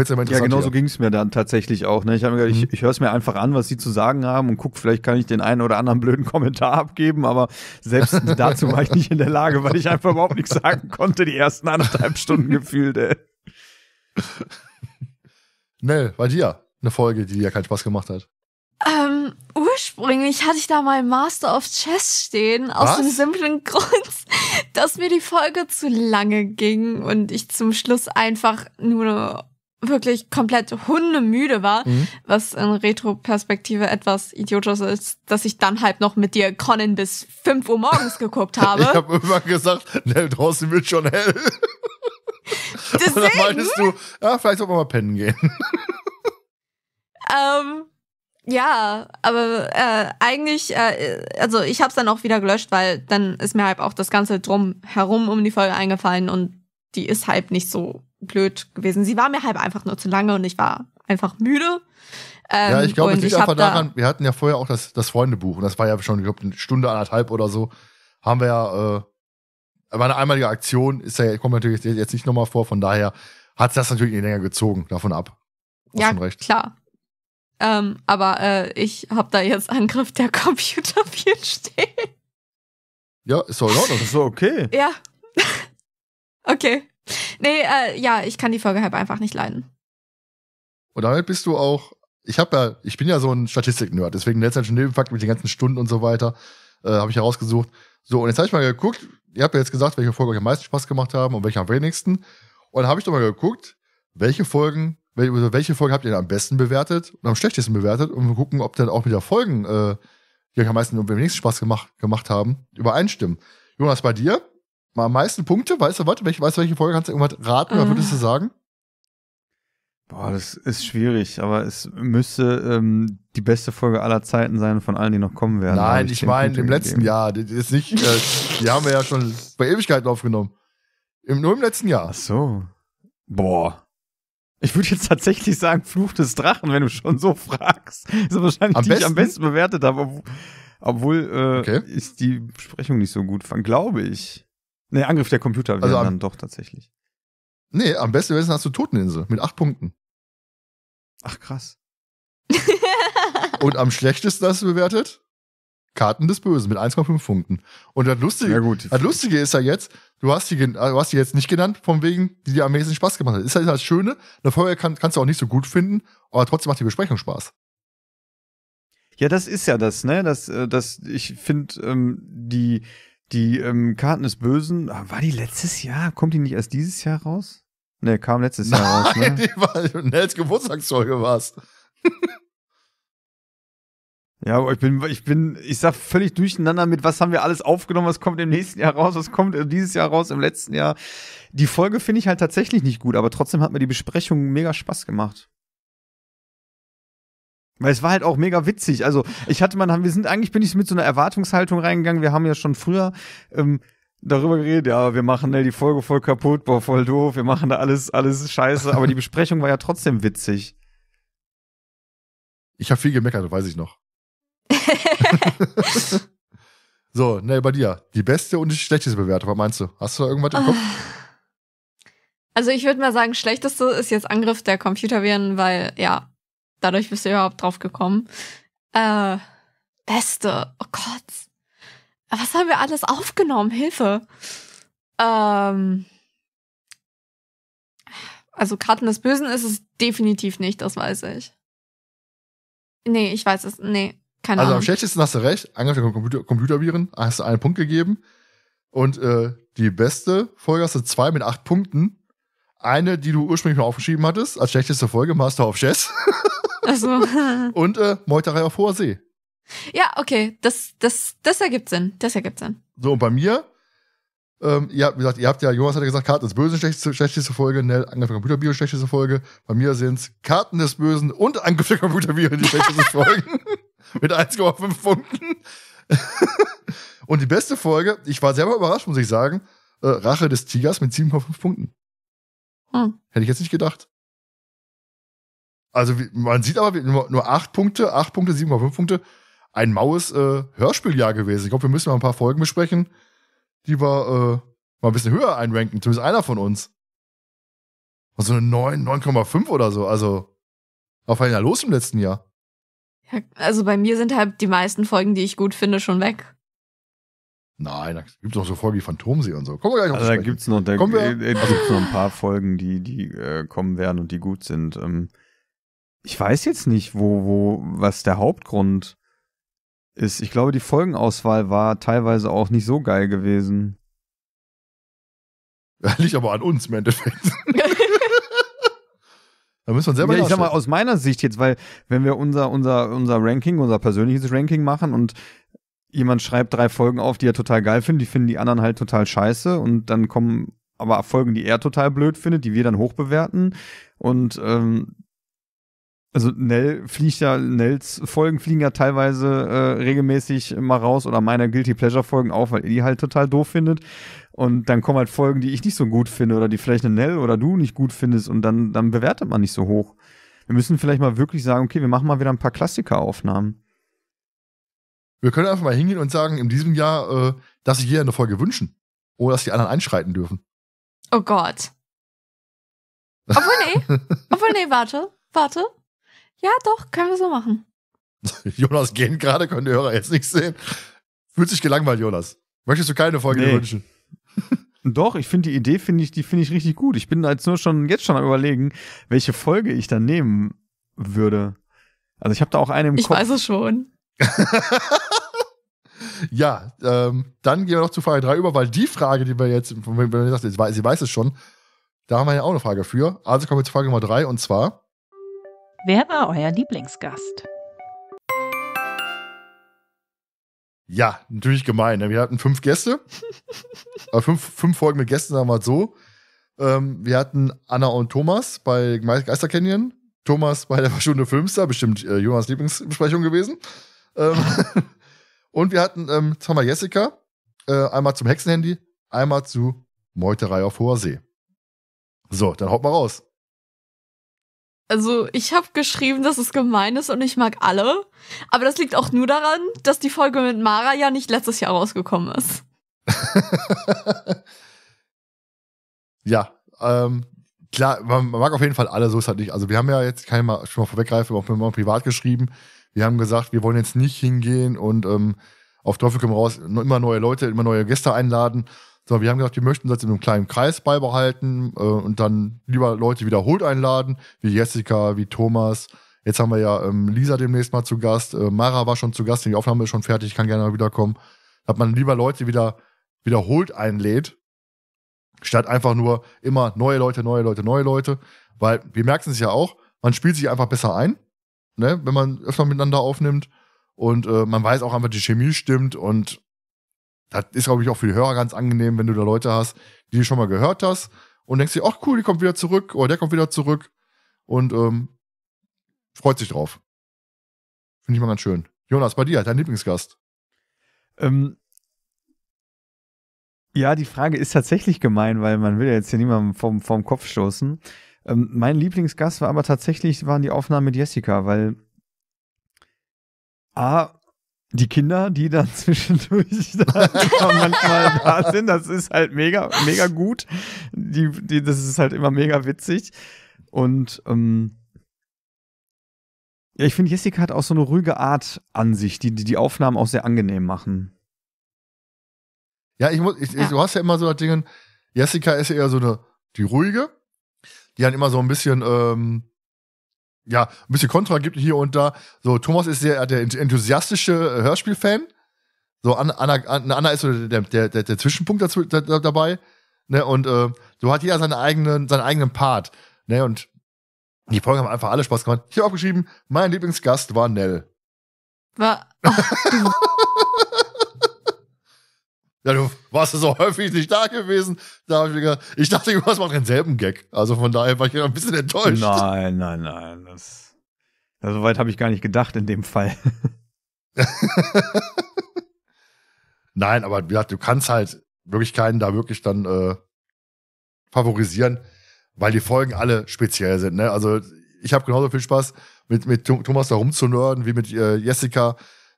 es ja mal interessant? Ja, genau so ging es mir dann tatsächlich auch. Ne? Ich, habe mir gedacht, mhm. ich, ich höre es mir einfach an, was sie zu sagen haben und guck, vielleicht kann ich den einen oder anderen blöden Kommentar abgeben, aber selbst dazu war ich nicht in der Lage, weil ich einfach überhaupt nichts sagen konnte, die ersten anderthalb Stunden gefühlt, ey. Nell, bei dir eine Folge, die dir keinen Spaß gemacht hat. Ähm, ursprünglich hatte ich da mal Master of Chess stehen, aus Was? dem simplen Grund, dass mir die Folge zu lange ging und ich zum Schluss einfach nur wirklich komplett hundemüde war, mhm. was in Retro-Perspektive etwas idiotisch ist, dass ich dann halt noch mit dir Conan bis 5 Uhr morgens geguckt habe. ich habe immer gesagt, ne, draußen wird schon hell. Deswegen? Und dann meintest du, ja, vielleicht soll man mal pennen gehen. Ähm, ja, aber äh, eigentlich, äh, also ich habe es dann auch wieder gelöscht, weil dann ist mir halt auch das Ganze drum herum um die Folge eingefallen und die ist halt nicht so blöd gewesen. Sie war mir halt einfach nur zu lange und ich war einfach müde. Ähm, ja, ich ähm, glaube, es liegt einfach daran, wir hatten ja vorher auch das, das Freundebuch und das war ja schon, ich glaube, eine Stunde, anderthalb oder so, haben wir ja, äh, war eine einmalige Aktion, ist ja, kommt natürlich jetzt nicht nochmal vor, von daher hat das natürlich länger gezogen, davon ab. Hast ja, recht. klar. Ähm, aber äh, ich habe da jetzt Angriff der Computerviren stehen. Ja, ist doch in Ordnung, ist doch okay. ja. okay. Nee, äh, ja, ich kann die Folge halt einfach nicht leiden. Und damit bist du auch, ich habe ja, ich bin ja so ein Statistik-Nerd, deswegen letztendlich Nebenfakt mit den ganzen Stunden und so weiter, äh, habe ich herausgesucht. So, und jetzt habe ich mal geguckt, ihr habt ja jetzt gesagt, welche Folgen euch am meisten Spaß gemacht haben und welche am wenigsten. Und dann habe ich doch mal geguckt, welche Folgen also welche Folge habt ihr denn am besten bewertet und am schlechtesten bewertet und wir gucken, ob dann auch mit der Folgen, äh, die am meisten und am wenigsten Spaß gemacht, gemacht haben, übereinstimmen. Jonas, bei dir? Mal am meisten Punkte, weißt du was? Welche, weißt du, welche Folge kannst du irgendwas raten mhm. oder ähm. würdest du sagen? Boah, das ist schwierig, aber es müsste ähm, die beste Folge aller Zeiten sein von allen, die noch kommen werden. Nein, ich, ich meine im letzten gegeben. Jahr. Das ist nicht, äh, die haben wir ja schon bei Ewigkeiten aufgenommen. Im, nur im letzten Jahr. Ach so. Boah. Ich würde jetzt tatsächlich sagen, Fluch des Drachen, wenn du schon so fragst. Ist wahrscheinlich, am die besten? ich am besten bewertet habe. Obwohl äh, okay. ich die Besprechung nicht so gut fand, glaube ich. Nee, Angriff der Computer also dann doch tatsächlich. Nee, am besten wäre hast du Toteninsel mit acht Punkten. Ach, krass. Und am schlechtesten hast du bewertet? Karten des Bösen mit 1,5 Punkten. Und das Lustige, ja das Lustige ist ja jetzt, du hast, die, äh, du hast die jetzt nicht genannt, von wegen, die dir am meisten Spaß gemacht hat. Ist halt das Schöne, eine Feuerwehr kann, kannst du auch nicht so gut finden, aber trotzdem macht die Besprechung Spaß. Ja, das ist ja das, ne? Das, äh, das, ich finde, ähm, die, die ähm, Karten des Bösen, ah, war die letztes Jahr? Kommt die nicht erst dieses Jahr raus? Ne, kam letztes Nein, Jahr raus. Ne? Die war Nels Geburtstagszeuge warst. Ja, aber ich bin, ich bin, ich sag völlig durcheinander mit, was haben wir alles aufgenommen, was kommt im nächsten Jahr raus, was kommt dieses Jahr raus, im letzten Jahr. Die Folge finde ich halt tatsächlich nicht gut, aber trotzdem hat mir die Besprechung mega Spaß gemacht. Weil es war halt auch mega witzig. Also ich hatte man, wir sind eigentlich bin ich mit so einer Erwartungshaltung reingegangen. Wir haben ja schon früher ähm, darüber geredet, ja, wir machen ne, die Folge voll kaputt, boah, voll doof, wir machen da alles, alles scheiße. Aber die Besprechung war ja trotzdem witzig. Ich habe viel gemeckert, weiß ich noch. so, ne, bei dir. Die beste und die schlechteste Bewertung, was meinst du? Hast du da irgendwas im Kopf? Ah. Also ich würde mal sagen, schlechteste ist jetzt Angriff der Computerviren, weil ja, dadurch bist du überhaupt drauf gekommen. Äh, beste, oh Gott. Was haben wir alles aufgenommen? Hilfe. Ähm, also Karten des Bösen ist es definitiv nicht, das weiß ich. Nee, ich weiß es. Nee, keine also Ahnung. am schlechtesten hast du recht. Angriff der Computer Computerviren hast du einen Punkt gegeben. Und äh, die beste Folge hast du zwei mit acht Punkten. Eine, die du ursprünglich mal aufgeschrieben hattest, als schlechteste Folge Master of Chess. Also. Und äh, Meuterei auf hoher See. Ja, okay, das, das, das ergibt Sinn. Das ergibt Sinn. So, und bei mir, ähm, ihr habt, wie gesagt, ihr habt ja, Jonas hat ja gesagt, Karten des Bösen schlechteste, schlechteste Folge, Nell, Angriff der Computerviren schlechteste Folge. Bei mir sind es Karten des Bösen und Angriff der Computerviren die schlechtesten Folgen mit 1,5 Punkten. und die beste Folge, ich war selber überrascht, muss ich sagen, äh, Rache des Tigers mit 7,5 Punkten. Hm. Hätte ich jetzt nicht gedacht. Also man sieht aber nur, nur 8 Punkte, 8 Punkte, 7,5 Punkte. Ein maues äh, Hörspieljahr gewesen. Ich glaube, wir müssen mal ein paar Folgen besprechen, die wir äh, mal ein bisschen höher einranken. Zumindest einer von uns. Und so also eine 9, 9,5 oder so. Also, auf einer los im letzten Jahr. Ja, also bei mir sind halt die meisten Folgen, die ich gut finde, schon weg. Nein, da gibt es noch so Folgen wie Phantomsee und so. Kommen wir gleich also da gibt's noch, da, Kommen wir? Äh, äh gibt's noch ein paar Folgen, die, die äh, kommen werden und die gut sind. Ähm, ich weiß jetzt nicht, wo, wo, was der Hauptgrund ist. Ich glaube, die Folgenauswahl war teilweise auch nicht so geil gewesen. Liegt aber an uns im Endeffekt. Da müssen wir selber ja, ich sag mal, aus meiner Sicht jetzt, weil wenn wir unser, unser, unser Ranking, unser persönliches Ranking machen und jemand schreibt drei Folgen auf, die er total geil findet, die finden die anderen halt total scheiße und dann kommen aber Folgen, die er total blöd findet, die wir dann hochbewerten und ähm, also Nell fliegt ja, Nells Folgen fliegen ja teilweise äh, regelmäßig mal raus oder meine Guilty Pleasure Folgen auch, weil ihr die halt total doof findet. Und dann kommen halt Folgen, die ich nicht so gut finde oder die vielleicht eine Nell oder du nicht gut findest und dann, dann bewertet man nicht so hoch. Wir müssen vielleicht mal wirklich sagen, okay, wir machen mal wieder ein paar Klassikeraufnahmen. Wir können einfach mal hingehen und sagen, in diesem Jahr, äh, dass sich jeder eine Folge wünschen. Oder dass die anderen einschreiten dürfen. Oh Gott. Obwohl, nee. Obwohl, nee, warte. Warte. Ja, doch, können wir so machen. Jonas gehen gerade, können die Hörer jetzt nicht sehen. Fühlt sich gelangweilt, Jonas. Möchtest du keine Folge nee. wünschen? Doch, ich finde die Idee, finde ich, die finde ich richtig gut. Ich bin jetzt nur schon jetzt schon am überlegen, welche Folge ich dann nehmen würde. Also ich habe da auch eine im ich Kopf. Ich weiß es schon. ja, ähm, dann gehen wir noch zu Frage 3 über, weil die Frage, die wir jetzt, wenn man sagt, sie weiß es schon, da haben wir ja auch eine Frage für. Also kommen wir zu Frage Nummer 3 und zwar Wer war euer Lieblingsgast? Ja, natürlich gemein. Ne? Wir hatten fünf Gäste. fünf, fünf Folgen mit Gästen, sagen wir mal so. Ähm, wir hatten Anna und Thomas bei Geister Canyon. Thomas bei der Stunde Filmstar, bestimmt äh, Jonas Lieblingsbesprechung gewesen. Ähm, und wir hatten ähm, zweimal Jessica, äh, einmal zum Hexenhandy, einmal zu Meuterei auf hoher See. So, dann haut mal raus. Also ich habe geschrieben, dass es gemein ist und ich mag alle. Aber das liegt auch nur daran, dass die Folge mit Mara ja nicht letztes Jahr rausgekommen ist. ja, ähm, klar, man, man, mag auf jeden Fall alle, so ist halt nicht. Also wir haben ja jetzt, kann ich mal schon mal vorweggreifen, auch mal privat geschrieben. Wir haben gesagt, wir wollen jetzt nicht hingehen und ähm, auf Teufel komm raus immer neue Leute, immer neue Gäste einladen, so, wir haben gesagt, wir möchten das in einem kleinen Kreis beibehalten äh, und dann lieber Leute wiederholt einladen, wie Jessica, wie Thomas. Jetzt haben wir ja ähm, Lisa demnächst mal zu Gast. Äh, Mara war schon zu Gast, die Aufnahme ist schon fertig, kann gerne mal wiederkommen. Hat man lieber Leute wieder wiederholt einlädt, statt einfach nur immer neue Leute, neue Leute, neue Leute. Weil wir merken es ja auch, man spielt sich einfach besser ein, ne, wenn man öfter miteinander aufnimmt. Und äh, man weiß auch einfach, die Chemie stimmt und das ist, glaube ich, auch für die Hörer ganz angenehm, wenn du da Leute hast, die du schon mal gehört hast und denkst dir, ach cool, die kommt wieder zurück oder der kommt wieder zurück und ähm, freut sich drauf. Finde ich mal ganz schön. Jonas, bei dir, dein Lieblingsgast. Ähm, ja, die Frage ist tatsächlich gemein, weil man will ja jetzt hier niemandem vom, vom Kopf stoßen. Ähm, mein Lieblingsgast war aber tatsächlich, waren die Aufnahmen mit Jessica, weil A, die Kinder, die dann zwischendurch da manchmal da sind, das ist halt mega, mega gut. Die, die, das ist halt immer mega witzig. Und ähm, ja, ich finde, Jessica hat auch so eine ruhige Art an sich, die die, die Aufnahmen auch sehr angenehm machen. Ja, ich muss, ich, ja. du hast ja immer so das Ding, Jessica ist ja eher so eine, die ruhige, die hat immer so ein bisschen, ähm, ja, ein bisschen Kontra gibt hier und da. So, Thomas ist sehr der enthusiastische äh, Hörspielfan. So, Anna, Anna, Anna ist so der, der, der, der Zwischenpunkt dazu, da, dabei. Ne? Und äh, so hat jeder seinen eigenen, seinen eigenen Part. Ne? Und die Folgen haben einfach alle Spaß gemacht. Ich habe aufgeschrieben, mein Lieblingsgast war Nell. War. Ach, oh, ja, du warst so häufig nicht da gewesen. Da hab ich, gedacht, ich dachte, du machst mal denselben Gag. Also von daher war ich ein bisschen enttäuscht. Nein, nein, nein. Das, das so weit habe ich gar nicht gedacht in dem Fall. nein, aber wie gesagt, du kannst halt wirklich keinen da wirklich dann äh, favorisieren, weil die Folgen alle speziell sind. Ne? Also ich habe genauso viel Spaß, mit, mit Thomas da rumzunörden, wie mit äh, Jessica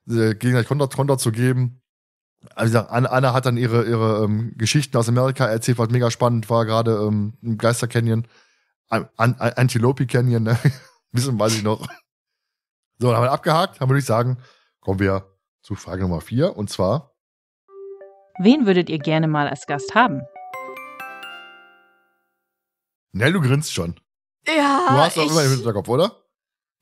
äh, gegen Konter, Konter zu geben wie also gesagt, Anna hat dann ihre, ihre ähm, Geschichten aus Amerika erzählt, was mega spannend war, gerade ähm, im Geister Canyon, An An Antelope Canyon, ne? wissen weiß ich noch. So, dann haben wir abgehakt, dann würde ich sagen, kommen wir zu Frage Nummer 4 und zwar: Wen würdet ihr gerne mal als Gast haben? Nell, du grinst schon. Ja. Du hast doch immer im Hinterkopf, oder?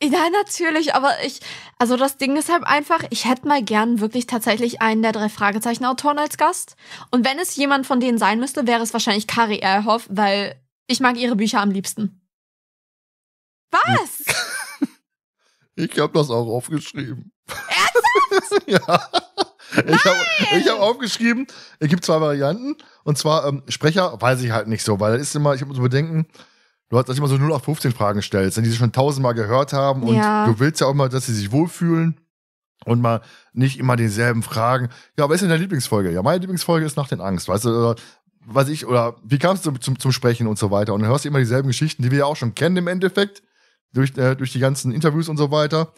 Nein, natürlich, aber ich, also das Ding ist halt einfach, ich hätte mal gern wirklich tatsächlich einen der drei Fragezeichen-Autoren als Gast. Und wenn es jemand von denen sein müsste, wäre es wahrscheinlich Kari Erhoff, weil ich mag ihre Bücher am liebsten. Was? Ich habe das auch aufgeschrieben. Ernsthaft? ja. Ich habe hab aufgeschrieben, es gibt zwei Varianten. Und zwar ähm, Sprecher weiß ich halt nicht so, weil das ist immer, ich habe zu bedenken, du hast immer so 0815 Fragen stellst, die sie schon tausendmal gehört haben und ja. du willst ja auch mal, dass sie sich wohlfühlen und mal nicht immer denselben Fragen. Ja, was ist denn deine Lieblingsfolge? Ja, meine Lieblingsfolge ist nach den Angst, weißt du, oder was ich, oder wie kamst du zum, zum Sprechen und so weiter? Und dann hörst du immer dieselben Geschichten, die wir ja auch schon kennen im Endeffekt, durch, äh, durch die ganzen Interviews und so weiter.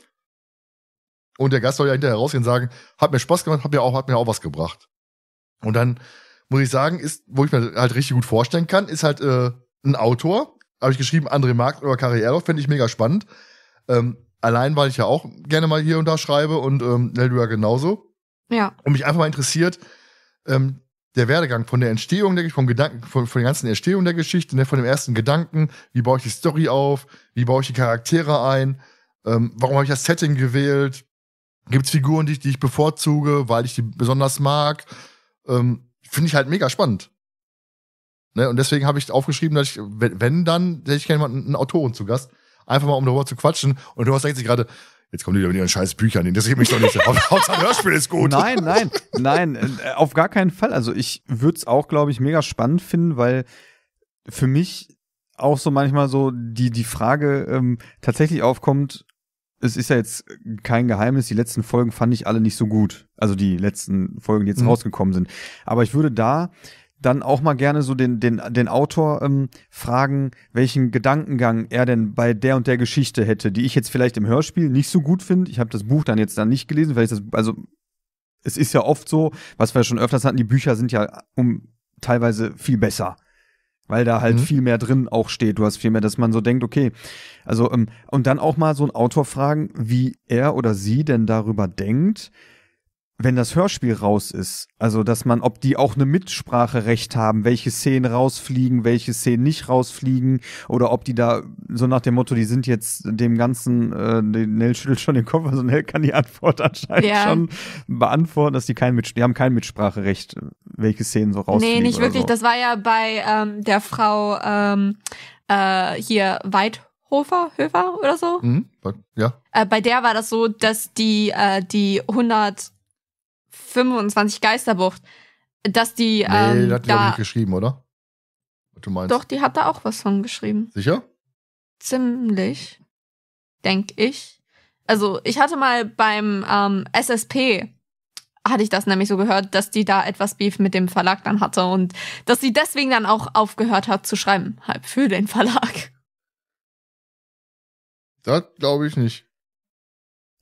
Und der Gast soll ja hinterher rausgehen und sagen, hat mir Spaß gemacht, hat mir auch, hat mir auch was gebracht. Und dann muss ich sagen, ist, wo ich mir halt richtig gut vorstellen kann, ist halt äh, ein Autor, habe ich geschrieben, André Markt oder Kari Erloff, fände ich mega spannend. Ähm, allein, weil ich ja auch gerne mal hier und da schreibe und ähm, Neldua genauso. Ja. Und mich einfach mal interessiert, ähm, der Werdegang von der Entstehung, der, vom Gedanken, von, von der ganzen Entstehung der Geschichte, ne, von dem ersten Gedanken, wie baue ich die Story auf, wie baue ich die Charaktere ein, ähm, warum habe ich das Setting gewählt, gibt es Figuren, die ich, die ich bevorzuge, weil ich die besonders mag. Ähm, Finde ich halt mega spannend. Ne? Und deswegen habe ich aufgeschrieben, dass ich, wenn, wenn dann, hätte ich gerne mal einen Autoren zu Gast. Einfach mal, um darüber zu quatschen. Und du hast eigentlich gerade, jetzt kommen die wieder mit ihren scheiß Büchern, das interessiert mich doch nicht. Hauptsache Hörspiel ist gut. Nein, nein, nein, äh, auf gar keinen Fall. Also ich würde es auch, glaube ich, mega spannend finden, weil für mich auch so manchmal so die, die Frage ähm, tatsächlich aufkommt, es ist ja jetzt kein Geheimnis, die letzten Folgen fand ich alle nicht so gut. Also die letzten Folgen, die jetzt mhm. rausgekommen sind. Aber ich würde da dann auch mal gerne so den, den, den Autor ähm, fragen, welchen Gedankengang er denn bei der und der Geschichte hätte, die ich jetzt vielleicht im Hörspiel nicht so gut finde. Ich habe das Buch dann jetzt dann nicht gelesen, vielleicht das, also es ist ja oft so, was wir schon öfters hatten, die Bücher sind ja um teilweise viel besser. Weil da halt mhm. viel mehr drin auch steht. Du hast viel mehr, dass man so denkt, okay, also, ähm, und dann auch mal so ein Autor fragen, wie er oder sie denn darüber denkt, wenn das Hörspiel raus ist, also dass man, ob die auch eine Mitspracherecht haben, welche Szenen rausfliegen, welche Szenen nicht rausfliegen, oder ob die da so nach dem Motto, die sind jetzt dem Ganzen, äh, Nell schüttelt schon den Kopf, also Nell kann die Antwort anscheinend ja. schon beantworten, dass die kein Mitspracherecht, die haben kein Mitspracherecht, welche Szenen so rausfliegen. Nee, nicht wirklich. So. Das war ja bei ähm, der Frau ähm, äh, hier Weit. Hofer, Höfer oder so? Mhm, ja. Äh, bei der war das so, dass die, äh, die 100 25 Geisterbucht, dass die. Ähm, nee, die hat die da, doch nicht geschrieben, oder? Was du meinst. Doch, die hat da auch was von geschrieben. Sicher? Ziemlich. Denk ich. Also, ich hatte mal beim ähm, SSP hatte ich das nämlich so gehört, dass die da etwas Beef mit dem Verlag dann hatte und dass sie deswegen dann auch aufgehört hat zu schreiben, halb für den Verlag. Das glaube ich nicht.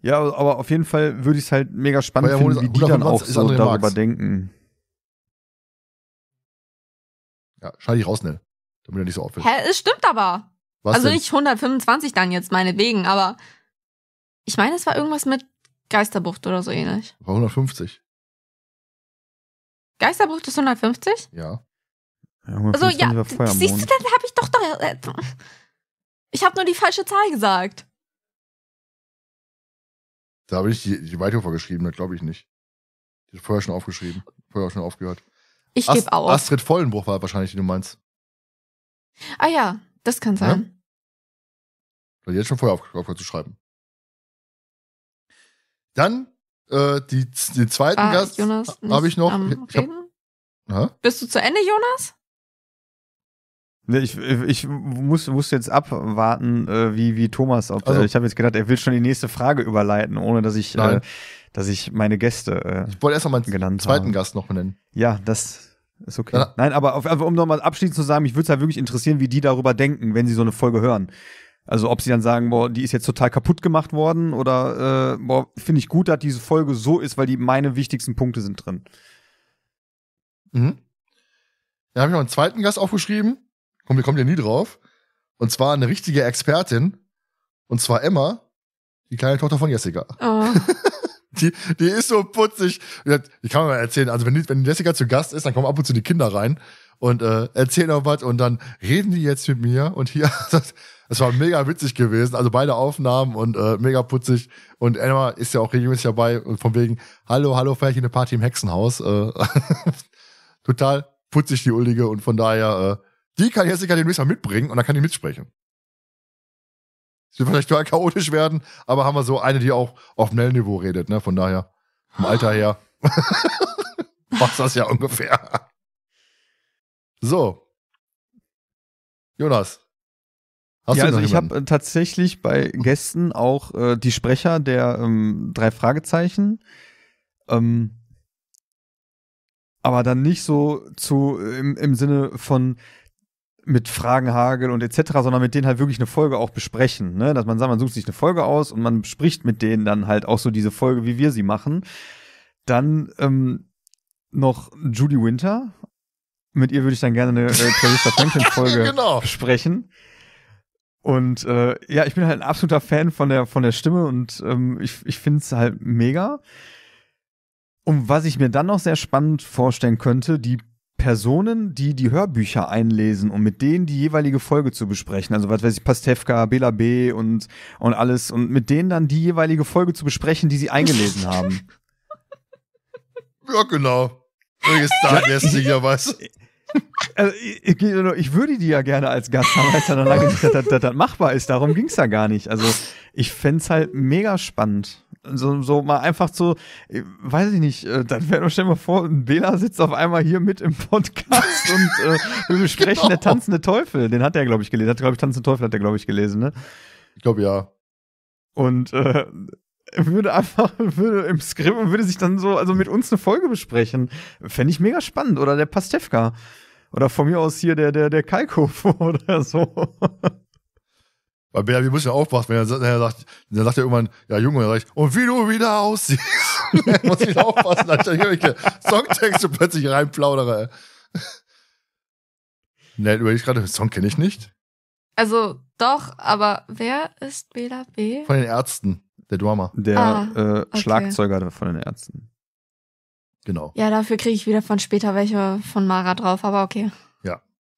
Ja, aber auf jeden Fall würde ich es halt mega spannend ja, finden, wie die dann auch so darüber Marx. denken. Ja, schalte ich raus, Nell. Damit er nicht so auffällt. Hä, es stimmt aber. Was also denn? nicht 125 dann jetzt, meinetwegen, aber ich meine, es war irgendwas mit Geisterbucht oder so ähnlich. War 150. Geisterbucht ist 150? Ja. also ja, siehst du, dann habe ich doch doch... Äh, ich habe nur die falsche Zahl gesagt. Da habe ich die, die Weithofer geschrieben, das glaube ich nicht. Die hat vorher schon aufgeschrieben, vorher auch schon aufgehört. Ich gebe auf. Astrid Vollenbruch war wahrscheinlich, die du meinst. Ah ja, das kann sein. Ja? Die hat schon vorher auf, aufgehört zu schreiben. Dann äh, die, den zweiten war ah, Gast habe ich noch. Ich hab, Bist du zu Ende, Jonas? Ich, ne, ich ich muss, muss jetzt abwarten, äh, wie, wie Thomas. Ob, also, äh, ich habe jetzt gedacht, er will schon die nächste Frage überleiten, ohne dass ich, äh, dass ich meine Gäste. Äh, ich wollte erst noch meinen zweiten habe. Gast noch nennen. Ja, das ist okay. Ja. Nein, aber auf, also um nochmal abschließend zu sagen, mich würde es halt wirklich interessieren, wie die darüber denken, wenn sie so eine Folge hören. Also ob sie dann sagen, boah, die ist jetzt total kaputt gemacht worden oder äh, boah, finde ich gut, dass diese Folge so ist, weil die meine wichtigsten Punkte sind drin. Mhm. Dann habe ich noch einen zweiten Gast aufgeschrieben. Komm, wir kommen ja nie drauf. Und zwar eine richtige Expertin. Und zwar Emma, die kleine Tochter von Jessica. Oh. die, die ist so putzig. Die kann man mal erzählen. Also wenn, die, wenn Jessica zu Gast ist, dann kommen ab und zu die Kinder rein und äh, erzählen auch was und dann reden die jetzt mit mir und hier. Das, das war mega witzig gewesen. Also beide Aufnahmen und äh, mega putzig. Und Emma ist ja auch regelmäßig dabei und von wegen, hallo, hallo, vielleicht eine Party im Hexenhaus. Äh, total putzig, die Uldige. Und von daher Äh, die kann Jessica demnächst mal mitbringen und dann kann die mitsprechen. Sie wird vielleicht total chaotisch werden, aber haben wir so eine, die auch auf Nell-Niveau redet, ne? Von daher, vom Alter her, passt das ja ungefähr. So. Jonas. Hast ja, du also ich habe äh, tatsächlich bei Gästen auch äh, die Sprecher der ähm, drei Fragezeichen. Ähm, aber dann nicht so zu im, im Sinne von mit Fragenhagel und etc., sondern mit denen halt wirklich eine Folge auch besprechen. Ne? Dass man sagt, man sucht sich eine Folge aus und man spricht mit denen dann halt auch so diese Folge, wie wir sie machen. Dann ähm, noch Judy Winter. Mit ihr würde ich dann gerne eine äh, Clarissa Franklin-Folge genau. besprechen. Und äh, ja, ich bin halt ein absoluter Fan von der, von der Stimme und ähm, ich, ich finde es halt mega. Und was ich mir dann noch sehr spannend vorstellen könnte, die Personen, die die Hörbücher einlesen, um mit denen die jeweilige Folge zu besprechen. Also was weiß ich, Pastewka, Bela B und, und alles. Und mit denen dann die jeweilige Folge zu besprechen, die sie eingelesen haben. Ja, genau. Also, ich, würde die ja gerne als Gast haben, als dann lange dass das machbar ist. Darum ging es ja gar nicht. Also ich fände es halt mega spannend so, so mal einfach so, äh, weiß ich nicht, äh, dann wäre doch stell mal vor, ein Bela sitzt auf einmal hier mit im Podcast und äh, wir besprechen genau. der tanzende Teufel. Den hat er, glaube ich, gelesen. Hat, glaube ich, tanzende Teufel hat er, glaube ich, gelesen, ne? Ich glaube ja. Und äh, würde einfach würde im Skript und würde sich dann so also mit uns eine Folge besprechen. Fände ich mega spannend. Oder der Pastewka. Oder von mir aus hier der, der, der Kalkofe oder so. Weil BRB muss ja aufpassen, wenn er, sagt, dann sagt er irgendwann, ja Junge, dann sag ich, und wie du wieder aussiehst. muss ich aufpassen, dass ich irgendwelche Songtexte plötzlich reinplaudere. Ne, überlege ich gerade, den Song kenne ich nicht. Also doch, aber wer ist Bela B? Von den Ärzten, der Drummer. Der ah, äh, okay. Schlagzeuger von den Ärzten. Genau. Ja, dafür kriege ich wieder von später welche von Mara drauf, aber okay.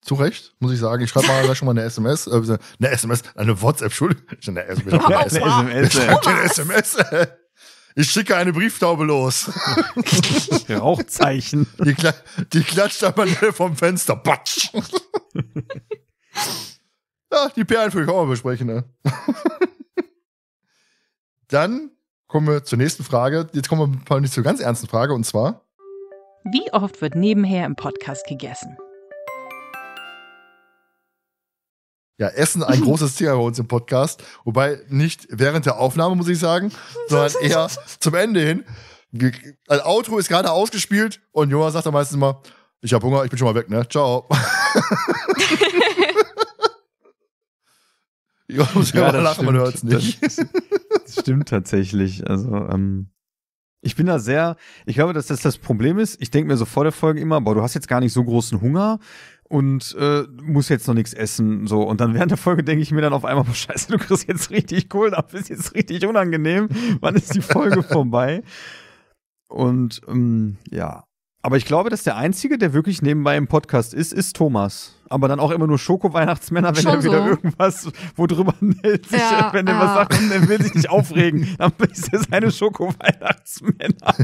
Zu Recht, muss ich sagen. Ich schreibe mal schon mal eine SMS, äh, eine SMS, eine WhatsApp, Entschuldigung. Eine SMS. Eine SMS. Ich eine SMS. Ich schicke eine Brieftaube los. Rauchzeichen. Die, Kla die klatscht aber vom Fenster. Batsch. ja, die Perlen will ich auch mal besprechen. Ne? Dann kommen wir zur nächsten Frage. Jetzt kommen wir nicht zur ganz ernsten Frage und zwar: Wie oft wird nebenher im Podcast gegessen? Ja, Essen ein großes Thema bei uns im Podcast. Wobei nicht während der Aufnahme, muss ich sagen, sondern eher zum Ende hin. Ein also Outro ist gerade ausgespielt und Jonas sagt dann meistens mal, ich habe Hunger, ich bin schon mal weg, ne? Ciao. Jonas muss ja, lachen, stimmt. man hört's nicht. Das, das stimmt tatsächlich. Also, ähm, ich bin da sehr, ich glaube, dass das das Problem ist. Ich denke mir so vor der Folge immer, boah, du hast jetzt gar nicht so großen Hunger und äh, muss jetzt noch nichts essen. So. Und dann während der Folge denke ich mir dann auf einmal, oh, scheiße, du kriegst jetzt richtig Kohlen ab, ist jetzt richtig unangenehm. Wann ist die Folge vorbei? Und ähm, ja, aber ich glaube, dass der Einzige, der wirklich nebenbei im Podcast ist, ist Thomas. Aber dann auch immer nur Schoko-Weihnachtsmänner, wenn Schon er wieder so. irgendwas, drüber meldet sich, ja, wenn er ah. was sagt und will sich nicht aufregen, dann ist er seine Schoko-Weihnachtsmänner.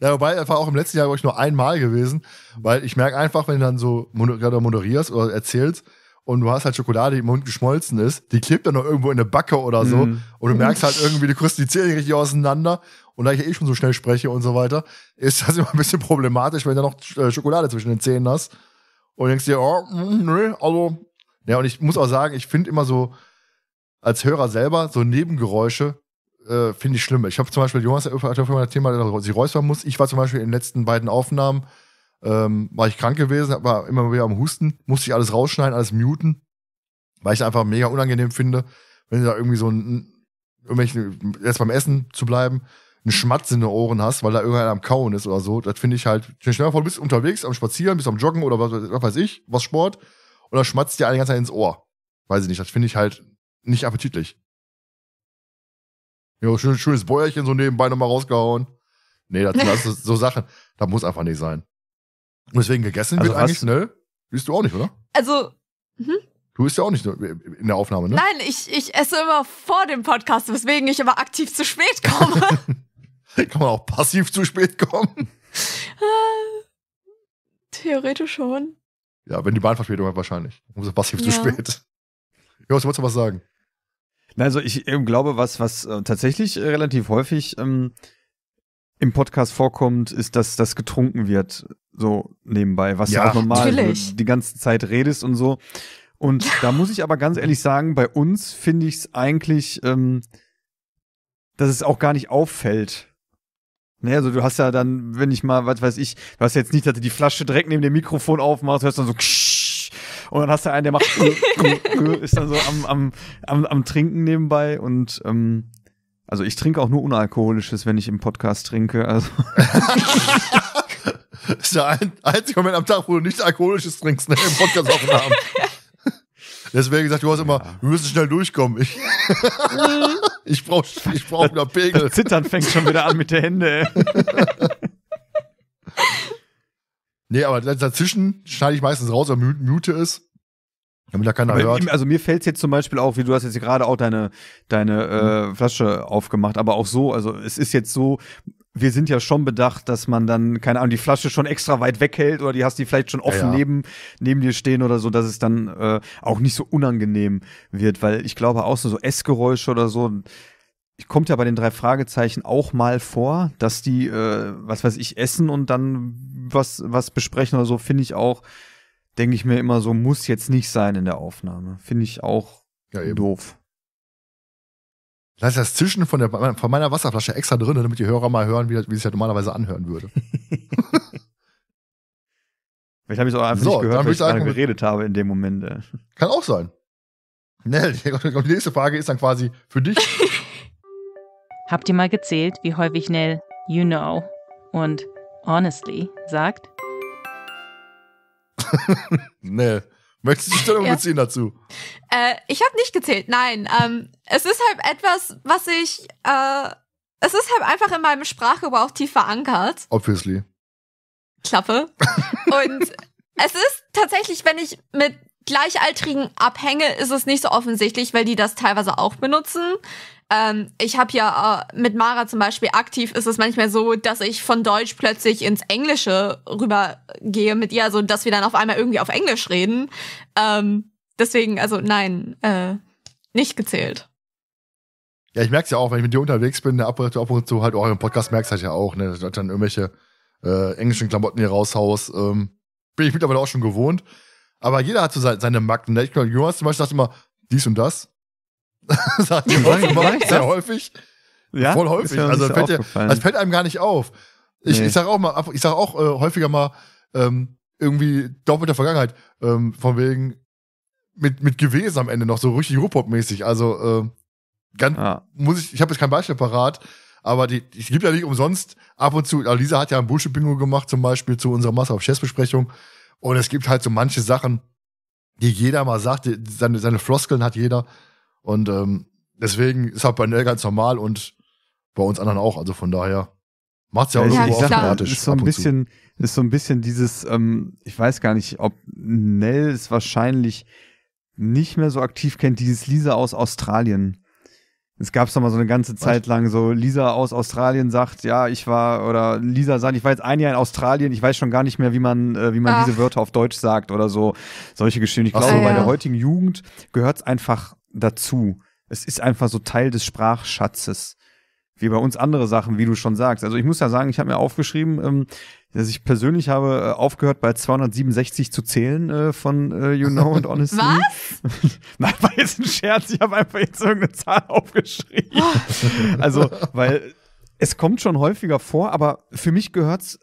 ja, wobei, er war auch im letzten Jahr, glaube ich, nur einmal gewesen, weil ich merke einfach, wenn du dann so gerade moderierst oder erzählst, und du hast halt Schokolade, die im Mund geschmolzen ist, die klebt dann noch irgendwo in der Backe oder so. Mm. Und du merkst halt irgendwie, du kriegst die Zähne richtig auseinander und da ich ja eh schon so schnell spreche und so weiter, ist das immer ein bisschen problematisch, wenn du noch äh, Schokolade zwischen den Zähnen hast. Und denkst dir, oh, mm, nö, also. Ja, und ich muss auch sagen, ich finde immer so, als Hörer selber, so Nebengeräusche, äh, finde ich schlimm. Ich habe zum Beispiel, Jonas hat vorhin das Thema, dass ich räuspern muss. Ich war zum Beispiel in den letzten beiden Aufnahmen, ähm, war ich krank gewesen, war immer wieder am Husten, musste ich alles rausschneiden, alles muten, weil ich es einfach mega unangenehm finde, wenn da irgendwie so ein, irgendwelche, jetzt beim Essen zu bleiben, einen Schmatz in den Ohren hast, weil da irgendeiner am Kauen ist oder so. Das finde ich halt, ich stell dir vor, du bist unterwegs am Spazieren, bist am Joggen oder was, was weiß ich, was Sport, und da schmatzt dir eine ganze Zeit ins Ohr. Weiß ich nicht, das finde ich halt nicht appetitlich. Ja, schön, schönes Bäuerchen so nebenbei nochmal rausgehauen. Nee, das, das ist so Sachen, das muss einfach nicht sein. Und deswegen gegessen also wird eigentlich schnell. Bist ne, du auch nicht, oder? Also, hm? Du bist ja auch nicht in der Aufnahme, ne? Nein, ich, ich esse immer vor dem Podcast, weswegen ich immer aktiv zu spät komme. Kann man auch passiv zu spät kommen? Äh, theoretisch schon. Ja, wenn die Bahnverspätung hat, wahrscheinlich. Umso passiv ja. zu spät. Jo, was wolltest du was sagen? Na, also ich eben ähm, glaube, was, was äh, tatsächlich äh, relativ häufig ähm, im Podcast vorkommt, ist, dass das getrunken wird, so nebenbei, was ja, ja auch normal natürlich. die ganze Zeit redest und so. Und da muss ich aber ganz ehrlich sagen, bei uns finde ich es eigentlich, ähm, dass es auch gar nicht auffällt, Ne, also du hast ja dann, wenn ich mal, was weiß ich, du hast jetzt nicht, dass du die Flasche direkt neben dem Mikrofon aufmachst, hörst dann so und dann hast du einen, der macht ist dann so am, am, am, am Trinken nebenbei und ähm, also ich trinke auch nur unalkoholisches, wenn ich im Podcast trinke. Also. das ist der ein, einzige Moment am Tag, wo du nichts alkoholisches trinkst, ne, im Podcast aufnahmen. Deswegen gesagt, du hast immer, ja. wir müssen schnell durchkommen. Ich mhm. Ich brauche ich brauch wieder Pegel. Das Zittern fängt schon wieder an mit der Hände. nee, aber dazwischen schneide ich meistens raus oder mute es. Damit da keiner aber hört. Also mir fällt es jetzt zum Beispiel auch, wie du hast jetzt gerade auch deine, deine äh, Flasche aufgemacht, aber auch so, also es ist jetzt so, wir sind ja schon bedacht, dass man dann, keine Ahnung, die Flasche schon extra weit weghält oder die hast die vielleicht schon offen ja, ja. Neben, neben dir stehen oder so, dass es dann äh, auch nicht so unangenehm wird, weil ich glaube auch so, so Essgeräusche oder so, kommt ja bei den drei Fragezeichen auch mal vor, dass die, äh, was weiß ich, essen und dann was, was besprechen oder so, finde ich auch, denke ich mir immer so, muss jetzt nicht sein in der Aufnahme. Finde ich auch ja, doof. Da ist das Zischen von, der, von meiner Wasserflasche extra drin, damit die Hörer mal hören, wie, das, wie es ja normalerweise anhören würde. Vielleicht habe ich es auch einfach so, nicht gehört, weil ich gerade geredet habe in dem Moment. Äh. Kann auch sein. Nell, die nächste Frage ist dann quasi für dich. Habt ihr mal gezählt, wie häufig Nell you know und honestly sagt? Nell, Möchtest du Stellung ja. beziehen dazu? Äh, ich habe nicht gezählt, nein. Ähm, es ist halt etwas, was ich. Äh, es ist halt einfach in meinem Sprachgebrauch tief verankert. Obviously. Klappe. Und es ist tatsächlich, wenn ich mit Gleichaltrigen abhänge, ist es nicht so offensichtlich, weil die das teilweise auch benutzen ähm, ich habe ja äh, mit Mara zum Beispiel aktiv ist es manchmal so, dass ich von Deutsch plötzlich ins Englische rübergehe mit ihr, also dass wir dann auf einmal irgendwie auf Englisch reden. Ähm, deswegen, also nein, äh, nicht gezählt. Ja, ich merke es ja auch, wenn ich mit dir unterwegs bin, ab und zu halt auch im Podcast merkst du halt ja auch, ne, dass du dann irgendwelche äh, englischen Klamotten hier raushaust. Ähm, bin ich mittlerweile auch schon gewohnt. Aber jeder hat so seine Macken. Ne? Ich glaube, halt Jonas zum Beispiel sagt immer dies und das. sagt die Leute mal, sehr häufig. Ja, voll häufig. Also so fällt ja, das also fällt einem gar nicht auf. Ich, nee. ich sage auch mal, ich sage auch äh, häufiger mal ähm, irgendwie doppelte Vergangenheit ähm, von wegen mit mit gewesen am Ende noch so richtig Ruhrpop-mäßig. Also äh, ganz ah. muss ich, ich habe jetzt kein Beispiel parat, aber die, ich gibt ja nicht umsonst ab und zu. Also Lisa hat ja ein Bullshit-Bingo gemacht zum Beispiel zu unserer Master of Chess Besprechung und es gibt halt so manche Sachen, die jeder mal sagt, die, seine seine Floskeln hat jeder. Und ähm, deswegen ist halt bei Nell ganz normal und bei uns anderen auch. Also von daher macht's ja auch ja, irgendwo automatisch. Ist so ein bisschen, zu. ist so ein bisschen dieses, ähm, ich weiß gar nicht, ob Nell es wahrscheinlich nicht mehr so aktiv kennt, dieses Lisa aus Australien. Es gab es doch mal so eine ganze Zeit lang, so Lisa aus Australien sagt, ja, ich war, oder Lisa sagt, ich war jetzt ein Jahr in Australien, ich weiß schon gar nicht mehr, wie man, äh, wie man diese Wörter auf Deutsch sagt oder so. Solche Geschichten. Ich glaube, ah, ja. bei der heutigen Jugend gehört es einfach dazu. Es ist einfach so Teil des Sprachschatzes. Wie bei uns andere Sachen, wie du schon sagst. Also ich muss ja sagen, ich habe mir aufgeschrieben, ähm, dass ich persönlich habe äh, aufgehört, bei 267 zu zählen äh, von äh, You Know und Honesty. Was? Nein, war jetzt ein Scherz. Ich habe einfach jetzt irgendeine Zahl aufgeschrieben. also, weil es kommt schon häufiger vor, aber für mich gehört es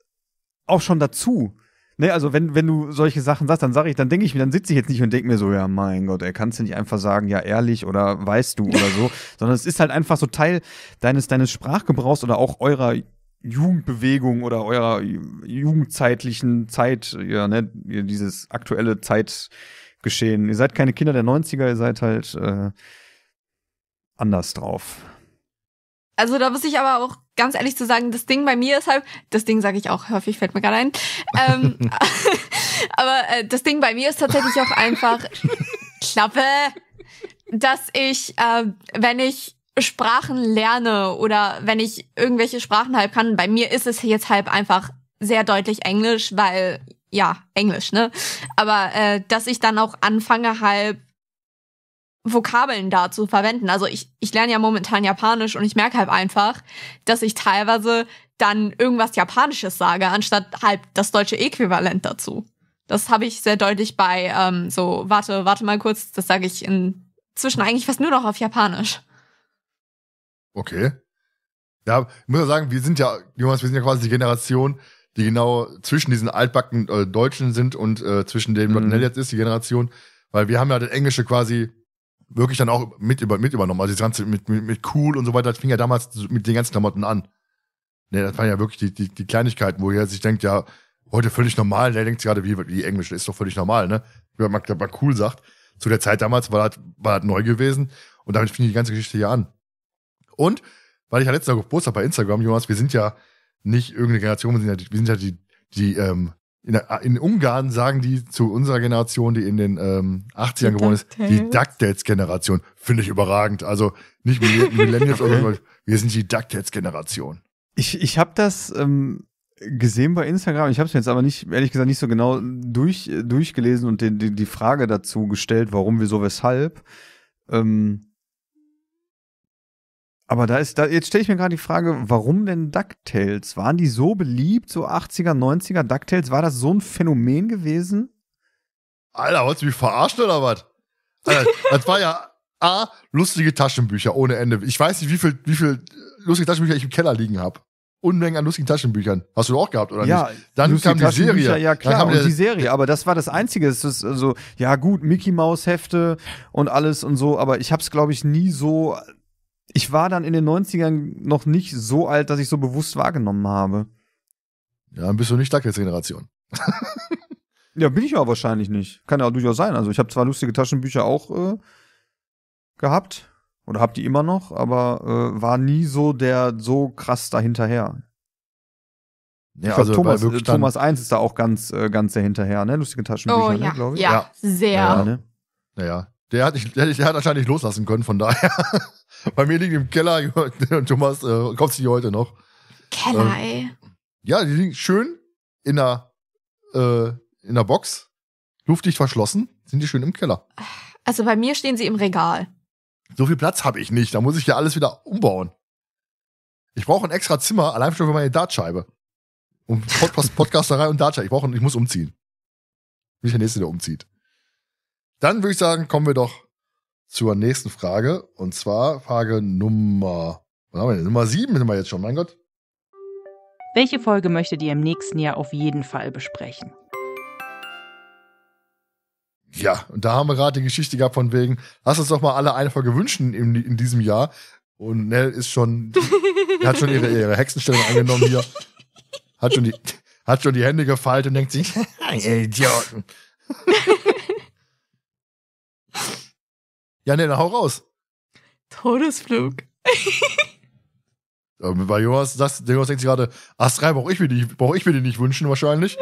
auch schon dazu. Ne, also wenn, wenn du solche Sachen sagst, dann sage ich, dann denke ich mir, dann sitze ich jetzt nicht und denke mir so, ja mein Gott, er kannst du nicht einfach sagen, ja ehrlich oder weißt du oder so, sondern es ist halt einfach so Teil deines, deines Sprachgebrauchs oder auch eurer Jugendbewegung oder eurer jugendzeitlichen Zeit, ja, ne, dieses aktuelle Zeitgeschehen. Ihr seid keine Kinder der 90er, ihr seid halt äh, anders drauf. Also da muss ich aber auch ganz ehrlich zu sagen, das Ding bei mir ist halt, das Ding sage ich auch häufig, fällt mir gerade ein. Ähm, aber äh, das Ding bei mir ist tatsächlich auch einfach Klappe, dass ich, äh, wenn ich Sprachen lerne oder wenn ich irgendwelche Sprachen halb kann, bei mir ist es jetzt halb einfach sehr deutlich Englisch, weil ja, Englisch, ne? Aber äh, dass ich dann auch anfange, halb Vokabeln dazu verwenden. Also ich, ich lerne ja momentan Japanisch und ich merke halt einfach, dass ich teilweise dann irgendwas Japanisches sage, anstatt halt das deutsche Äquivalent dazu. Das habe ich sehr deutlich bei ähm, so, warte, warte mal kurz, das sage ich inzwischen eigentlich fast nur noch auf Japanisch. Okay. Ja, ich muss ja sagen, wir sind ja, Jonas, wir sind ja quasi die Generation, die genau zwischen diesen altbacken äh, Deutschen sind und äh, zwischen dem, was mhm. Nell jetzt ist, die Generation, weil wir haben ja das Englische quasi wirklich dann auch mit, über, mit übernommen. Also das Ganze mit, mit, mit cool und so weiter, das fing ja damals mit den ganzen Klamotten an. Nee, das waren ja wirklich die, die, die Kleinigkeiten, wo er sich denkt, ja, heute völlig normal. Der denkt sich gerade, wie, wie Englisch ist doch völlig normal, ne? Wie man, man cool sagt. Zu der Zeit damals war das, war das neu gewesen. Und damit fing die ganze Geschichte hier an. Und, weil ich ja letztes Jahr gepostet habe bei Instagram, Jonas, wir sind ja nicht irgendeine Generation, wir sind ja, die, wir sind ja die, die ähm, in, äh, in, Ungarn sagen die zu unserer Generation, die in den ähm, 80ern geboren ist, die DuckTales-Generation. Finde ich überragend. Also nicht Millennials, oder so, wir sind die DuckTales-Generation. Ich, ich habe das ähm, gesehen bei Instagram. Ich habe es jetzt aber nicht, ehrlich gesagt, nicht so genau durch, äh, durchgelesen und die, die, die Frage dazu gestellt, warum, wieso, weshalb. Ähm, aber da ist, da, jetzt stelle ich mir gerade die Frage, warum denn DuckTales? Waren die so beliebt, so 80er, 90er DuckTales? War das so ein Phänomen gewesen? Alter, wolltest du mich verarschen oder was? das war ja A, lustige Taschenbücher ohne Ende. Ich weiß nicht, wie viel, wie viel lustige Taschenbücher ich im Keller liegen habe. Unmengen an lustigen Taschenbüchern. Hast du auch gehabt, oder ja, nicht? Dann kam die Serie. Ja, klar, und die Serie. Aber das war das Einzige. Es ist also, ja gut, Mickey Maus Hefte und alles und so. Aber ich habe es, glaube ich, nie so ich war dann in den 90ern noch nicht so alt, dass ich so bewusst wahrgenommen habe. Ja, dann bist du nicht Duckheads-Generation. ja, bin ich ja wahrscheinlich nicht. Kann ja durchaus sein. Also ich habe zwar lustige Taschenbücher auch äh, gehabt oder habe die immer noch, aber äh, war nie so der so krass dahinterher. Ja, ich also Thomas, Thomas 1 ist da auch ganz, äh, ganz sehr hinterher, ne? Lustige Taschenbücher, oh, ne, ja. ne, glaube ich. Ja, ja. sehr. Naja, ne? naja, ne? Der hat, nicht, der, der hat anscheinend nicht loslassen können, von daher. Bei mir liegen im Keller, Thomas, äh, kaufst du die heute noch. Keller, ähm, ey. Ja, die liegen schön in der, äh, in der Box, luftig verschlossen, sind die schön im Keller. Also bei mir stehen sie im Regal. So viel Platz habe ich nicht, da muss ich ja alles wieder umbauen. Ich brauche ein extra Zimmer, allein schon für meine Dartscheibe. Und Pod Podcasterei und Dartscheibe. Ich, brauche, ich muss umziehen. Bin der Nächste, der umzieht. Dann würde ich sagen, kommen wir doch zur nächsten Frage. Und zwar Frage Nummer, was haben wir denn? Nummer sieben sind wir jetzt schon, mein Gott. Welche Folge möchtet ihr im nächsten Jahr auf jeden Fall besprechen? Ja, und da haben wir gerade die Geschichte gehabt von wegen, lass uns doch mal alle eine Folge wünschen in, in diesem Jahr. Und Nell ist schon, hat schon ihre, ihre Hexenstellung angenommen hier. Hat schon, die, hat schon die Hände gefaltet und denkt sich, Idioten. Ja, ne, dann hau raus. Todesflug. Bei Jonas, das, der Jonas denkt sich gerade, Astral brauche ich, mir nicht, brauch ich mir den nicht wünschen wahrscheinlich.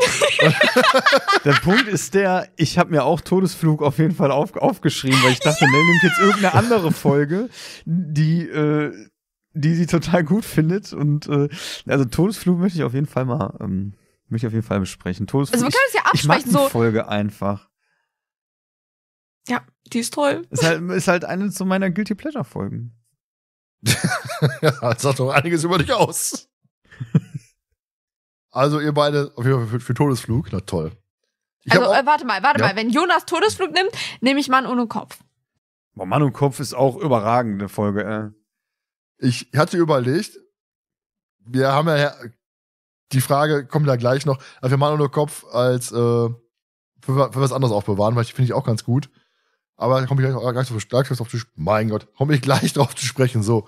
der Punkt ist der, ich habe mir auch Todesflug auf jeden Fall auf, aufgeschrieben, weil ich dachte, ja. Mel nimmt jetzt irgendeine andere Folge, die, äh, die sie total gut findet. Und äh, also Todesflug möchte ich auf jeden Fall mal, ähm, möchte ich auf jeden Fall besprechen. Todesflug, also wir können es ja absprechen. Ich, ich mag die so Folge einfach. Ja, die ist toll. Ist halt, ist halt eine zu meiner Guilty Pleasure Folgen. ja, das sagt doch einiges über dich aus. also ihr beide auf jeden Fall für, für Todesflug, na toll. Ich also auch, äh, warte mal, warte ja? mal, wenn Jonas Todesflug nimmt, nehme ich Mann ohne Kopf. Boah, Mann ohne Kopf ist auch überragende Folge. Äh. Ich hatte überlegt, wir haben ja die Frage kommt da gleich noch, also wir Mann ohne Kopf als äh, für, für was anderes aufbewahren, weil ich finde ich auch ganz gut. Aber da komme ich gleich, gleich, auf, gleich drauf zu sprechen. Mein Gott, komme ich gleich drauf zu sprechen. So.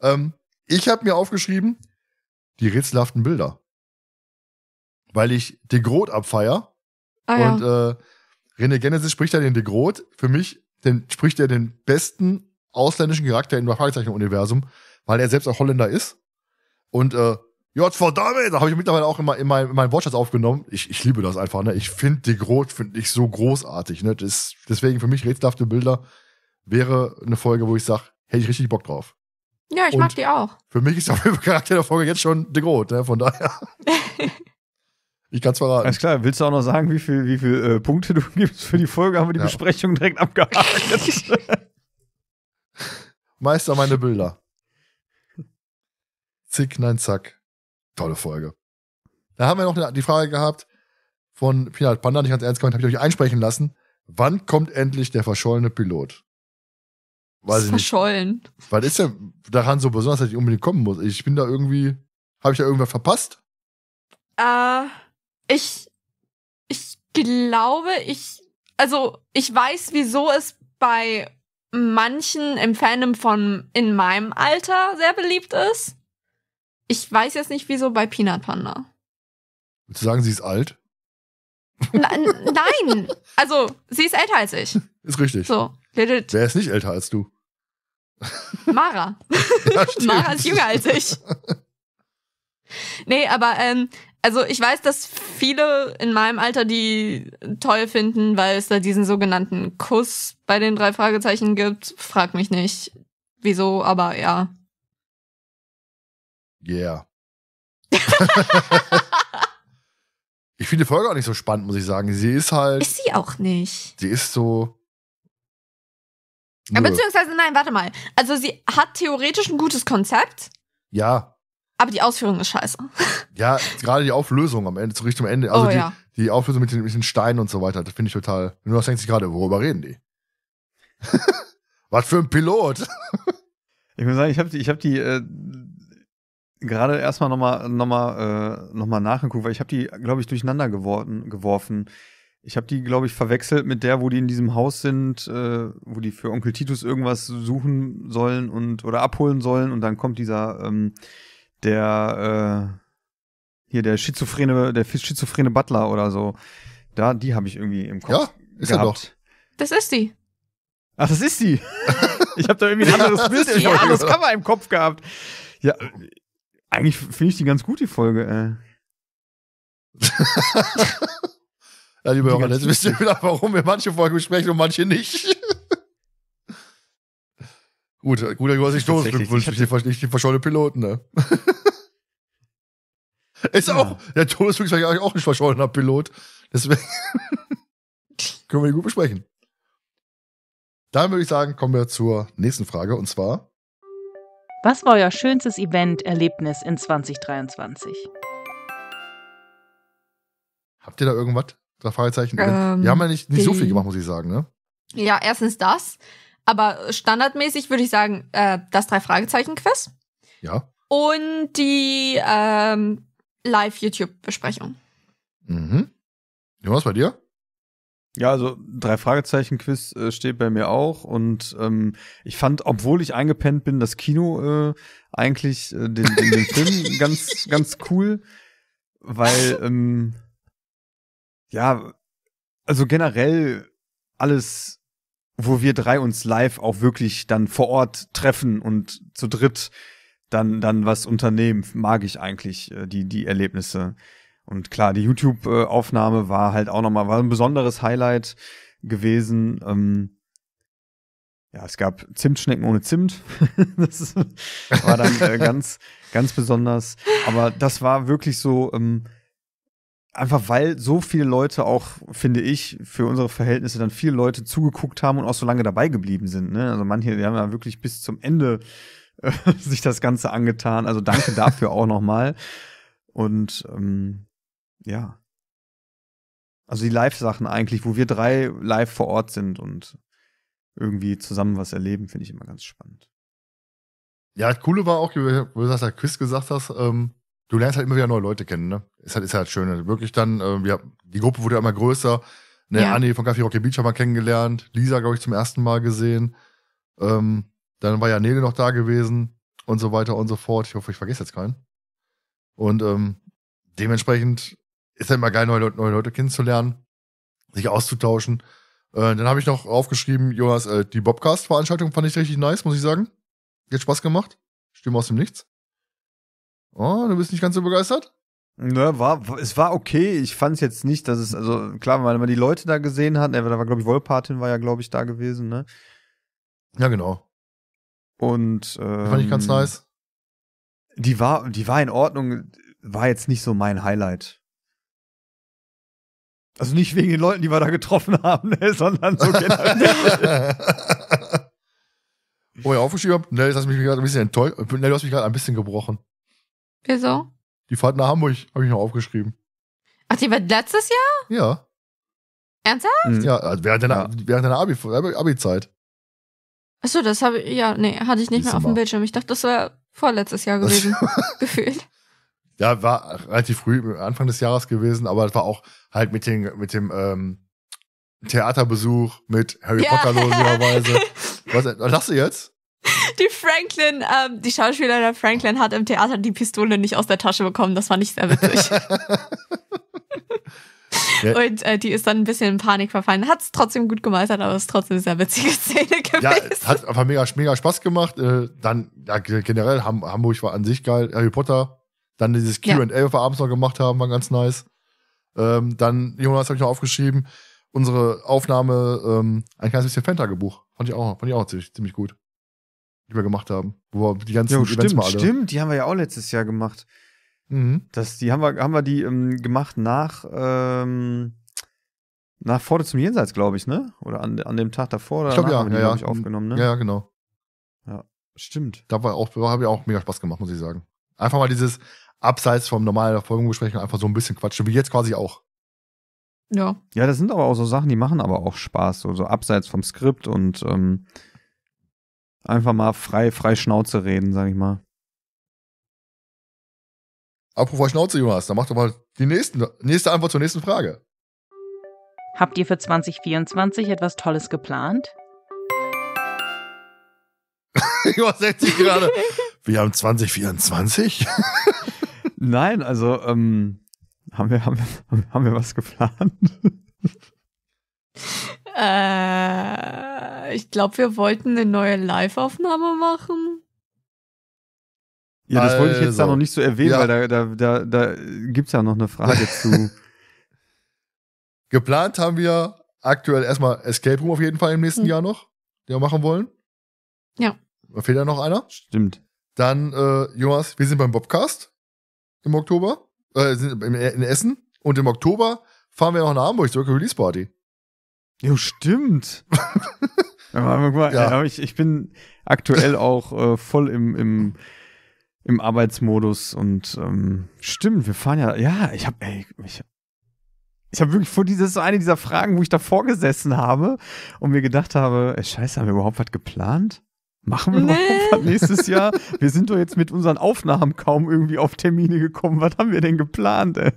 Ähm, ich habe mir aufgeschrieben, die rätselhaften Bilder. Weil ich De Groot abfeier. Ah, ja. und äh, René Genesis spricht ja den De Groot. Für mich den, spricht er den besten ausländischen Charakter im Fragezeichen-Universum, weil er selbst auch Holländer ist. Und äh, J verdammt, da habe ich mittlerweile auch in, mein, in, mein, meinen Wortschatz aufgenommen. Ich, ich liebe das einfach, ne? Ich finde die Rot finde ich so großartig, ne? Das, deswegen für mich rätselhafte Bilder wäre eine Folge, wo ich sage, hätte ich richtig Bock drauf. Ja, ich Und mag die auch. Für mich ist der Charakter der Folge jetzt schon De Groot, ne? Von daher. ich kann es verraten. Alles klar, willst du auch noch sagen, wie viele wie viel, äh, Punkte du gibst für die Folge? Haben wir die ja. Besprechung direkt abgehakt? Meister meine Bilder. Zick, nein, zack. Tolle Folge. Da haben wir noch die Frage gehabt von Peanut Panda, die ich ganz ernst gemeint habe, ich euch einsprechen lassen. Wann kommt endlich der verschollene Pilot? Weiß ich nicht. verschollen. Was ist denn daran so besonders, dass ich unbedingt kommen muss? Ich bin da irgendwie, habe ich da irgendwas verpasst? Äh, ich, ich glaube, ich, also ich weiß, wieso es bei manchen im Fandom von in meinem Alter sehr beliebt ist. Ich weiß jetzt nicht, wieso bei Peanut Panda. Willst du sagen, sie ist alt? Nein, nein. Also, sie ist älter als ich. Ist richtig. So, Wer ist nicht älter als du? Mara. Ja, Mara ist jünger als ich. Nee, aber ähm, also ich weiß, dass viele in meinem Alter die toll finden, weil es da diesen sogenannten Kuss bei den drei Fragezeichen gibt. Frag mich nicht, wieso, aber ja. Yeah. ich finde die Folge auch nicht so spannend, muss ich sagen. Sie ist halt. Ist sie auch nicht. Sie ist so. Ja, äh, Beziehungsweise, nein, warte mal. Also, sie hat theoretisch ein gutes Konzept. Ja. Aber die Ausführung ist scheiße. Ja, gerade die Auflösung am Ende, zu Richtung Ende. Also, oh, die, ja. die Auflösung mit den, mit den Steinen und so weiter, das finde ich total. Nur das denkt sich gerade, worüber reden die? Was für ein Pilot! ich muss sagen, ich habe die, ich hab die äh, gerade erstmal nochmal noch mal, äh, noch nachgeguckt, weil ich habe die, glaube ich, durcheinander geworfen. geworfen. Ich habe die, glaube ich, verwechselt mit der, wo die in diesem Haus sind, äh, wo die für Onkel Titus irgendwas suchen sollen und oder abholen sollen und dann kommt dieser ähm, der äh, hier der schizophrene, der schizophrene Butler oder so. Da, die habe ich irgendwie im Kopf. Ja, ist gehabt. er doch. Das ist die. Ach, das ist die. ich habe da irgendwie ein anderes Bild, ein anderes Cover im Kopf gehabt. Ja, eigentlich finde ich die ganz gut, die Folge. ey. Äh. ja, liebe Hörer, jetzt wisst ihr wieder, warum wir manche Folgen besprechen und manche nicht. Gut, äh, guter Übersicht, Todesglückwunsch. Ich, hatte... ich den verschollenen Piloten, ne? Ist ja. auch, der Todesflugzeug ist eigentlich auch ein verschollener Pilot. Deswegen können wir ihn gut besprechen. Dann würde ich sagen, kommen wir zur nächsten Frage und zwar: was war euer schönstes Event-Erlebnis in 2023? Habt ihr da irgendwas? Da Fragezeichen. Ähm, wir haben ja nicht, nicht so ähm, viel gemacht, muss ich sagen, ne? Ja, erstens das. Aber standardmäßig würde ich sagen, äh, das Drei-Fragezeichen-Quiz. Ja. Und die ähm, Live-YouTube-Besprechung. Mhm. Ja, was bei dir? Ja, also drei Fragezeichen Quiz äh, steht bei mir auch und ähm, ich fand, obwohl ich eingepennt bin, das Kino äh, eigentlich äh, den, den, den Film ganz ganz cool, weil ähm, ja also generell alles, wo wir drei uns live auch wirklich dann vor Ort treffen und zu dritt dann dann was unternehmen, mag ich eigentlich äh, die die Erlebnisse. Und klar, die YouTube-Aufnahme war halt auch nochmal, war ein besonderes Highlight gewesen. Ähm, ja, es gab Zimtschnecken ohne Zimt. das war dann äh, ganz, ganz besonders. Aber das war wirklich so, ähm, einfach weil so viele Leute auch, finde ich, für unsere Verhältnisse dann viele Leute zugeguckt haben und auch so lange dabei geblieben sind. Ne? Also manche, die haben ja wirklich bis zum Ende äh, sich das Ganze angetan. Also danke dafür auch nochmal. Und ähm, ja. Also die Live-Sachen eigentlich, wo wir drei live vor Ort sind und irgendwie zusammen was erleben, finde ich immer ganz spannend. Ja, das Coole war auch, wo du das halt Quiz gesagt hast, ähm, du lernst halt immer wieder neue Leute kennen, ne? Ist halt, ist halt schön. Also wirklich dann, äh, ja, die Gruppe wurde ja immer größer. Ne, ja. Anni von Café Rocky Beach haben wir kennengelernt. Lisa, glaube ich, zum ersten Mal gesehen. Ähm, dann war ja Nele noch da gewesen und so weiter und so fort. Ich hoffe, ich vergesse jetzt keinen. Und ähm, dementsprechend ist ja immer geil, neue, neue Leute kennenzulernen, sich auszutauschen. Äh, dann habe ich noch aufgeschrieben, Jonas, äh, die Bobcast-Veranstaltung fand ich richtig nice, muss ich sagen. Hat Spaß gemacht. Stimme aus dem Nichts. Oh, du bist nicht ganz so begeistert? Ne, war, es war okay. Ich fand es jetzt nicht, dass es, also klar, wenn man die Leute da gesehen hat, ne, da war, glaube ich, Wolpatin war ja, glaube ich, da gewesen, ne? Ja, genau. Und ähm, fand ich ganz ähm, nice. Die war, die war in Ordnung, war jetzt nicht so mein Highlight. Also nicht wegen den Leuten, die wir da getroffen haben, ne, sondern so generell. oh ja, aufgeschrieben habt, ne, das hat mich gerade ein bisschen enttäuscht. Ne, du hast mich gerade ein bisschen gebrochen. Wieso? Die Fahrt nach Hamburg habe ich noch aufgeschrieben. Ach, die war letztes Jahr? Ja. Ernsthaft? Mhm. Ja, also während deiner, während deiner Abi, Abi-Zeit. Achso, das habe ich, ja, nee, hatte ich nicht mehr auf dem Bildschirm. Ich dachte, das war vorletztes Jahr gewesen, gefühlt. Ja, war relativ früh, Anfang des Jahres gewesen, aber das war auch halt mit, dem, mit dem ähm, Theaterbesuch mit Harry ja. Potter logischerweise. was, was hast du jetzt? Die Franklin, ähm, die Schauspielerin Franklin hat im Theater die Pistole nicht aus der Tasche bekommen. Das war nicht sehr witzig. Ja. Und äh, die ist dann ein bisschen in Panik verfallen. Hat es trotzdem gut gemeistert, aber es ist trotzdem eine sehr witzige Szene gewesen. Ja, hat einfach mega, mega Spaß gemacht. Äh, dann, ja, generell, Hamburg war an sich geil. Harry Potter dann dieses QA, ja. was wir abends noch gemacht haben, war ganz nice. Ähm, dann, Jonas, habe ich noch aufgeschrieben, unsere Aufnahme, ähm, ein kleines bisschen Fan-Tagebuch. Fand ich auch, fand ich auch ziemlich, ziemlich gut. Die wir gemacht haben. Wo wir die ganzen jo, Events stimmt, Events Stimmt, die haben wir ja auch letztes Jahr gemacht. Mhm. Das, die haben wir, haben wir die ähm, gemacht nach, ähm, nach Vorder zum Jenseits, glaube ich, ne? Oder an, an dem Tag davor. ich glaube, ja, haben wir die, ja, glaub ich, aufgenommen, ne? Ja, genau. Ja, stimmt. Da war habe ich auch mega Spaß gemacht, muss ich sagen. Einfach mal dieses, abseits vom normalen Folgenbesprechung einfach so ein bisschen quatschen, wie jetzt quasi auch. Ja. Ja, das sind aber auch so Sachen, die machen aber auch Spaß, so, so abseits vom Skript und ähm, einfach mal frei, frei Schnauze reden, sag ich mal. Apropos Schnauze, Jonas, dann mach doch mal die nächsten, nächste Antwort zur nächsten Frage. Habt ihr für 2024 etwas Tolles geplant? Ich denkt sich gerade, wir haben 2024? Nein, also ähm, haben, wir, haben, wir, haben wir was geplant? äh, ich glaube, wir wollten eine neue Live-Aufnahme machen. Ja, das wollte ich jetzt da also, noch nicht so erwähnen, ja. weil da, da, da, da gibt es ja noch eine Frage zu. Geplant haben wir aktuell erstmal Escape Room auf jeden Fall im nächsten hm. Jahr noch, den wir machen wollen. Ja. Da fehlt ja noch einer. Stimmt. Dann, äh, Jonas, wir sind beim Bobcast im Oktober, äh, sind äh, in, Essen. Und im Oktober fahren wir noch nach Hamburg zur Release Party. Jo, stimmt. ja, ich, ich bin aktuell auch äh, voll im, im, im Arbeitsmodus und ähm, stimmt, wir fahren ja, ja, ich habe, ey, ich, ich habe wirklich vor dieses eine dieser Fragen, wo ich davor gesessen habe und mir gedacht habe, ey, scheiße, haben wir überhaupt was geplant? Machen wir nee. mal nächstes Jahr. Wir sind doch jetzt mit unseren Aufnahmen kaum irgendwie auf Termine gekommen. Was haben wir denn geplant? Ey?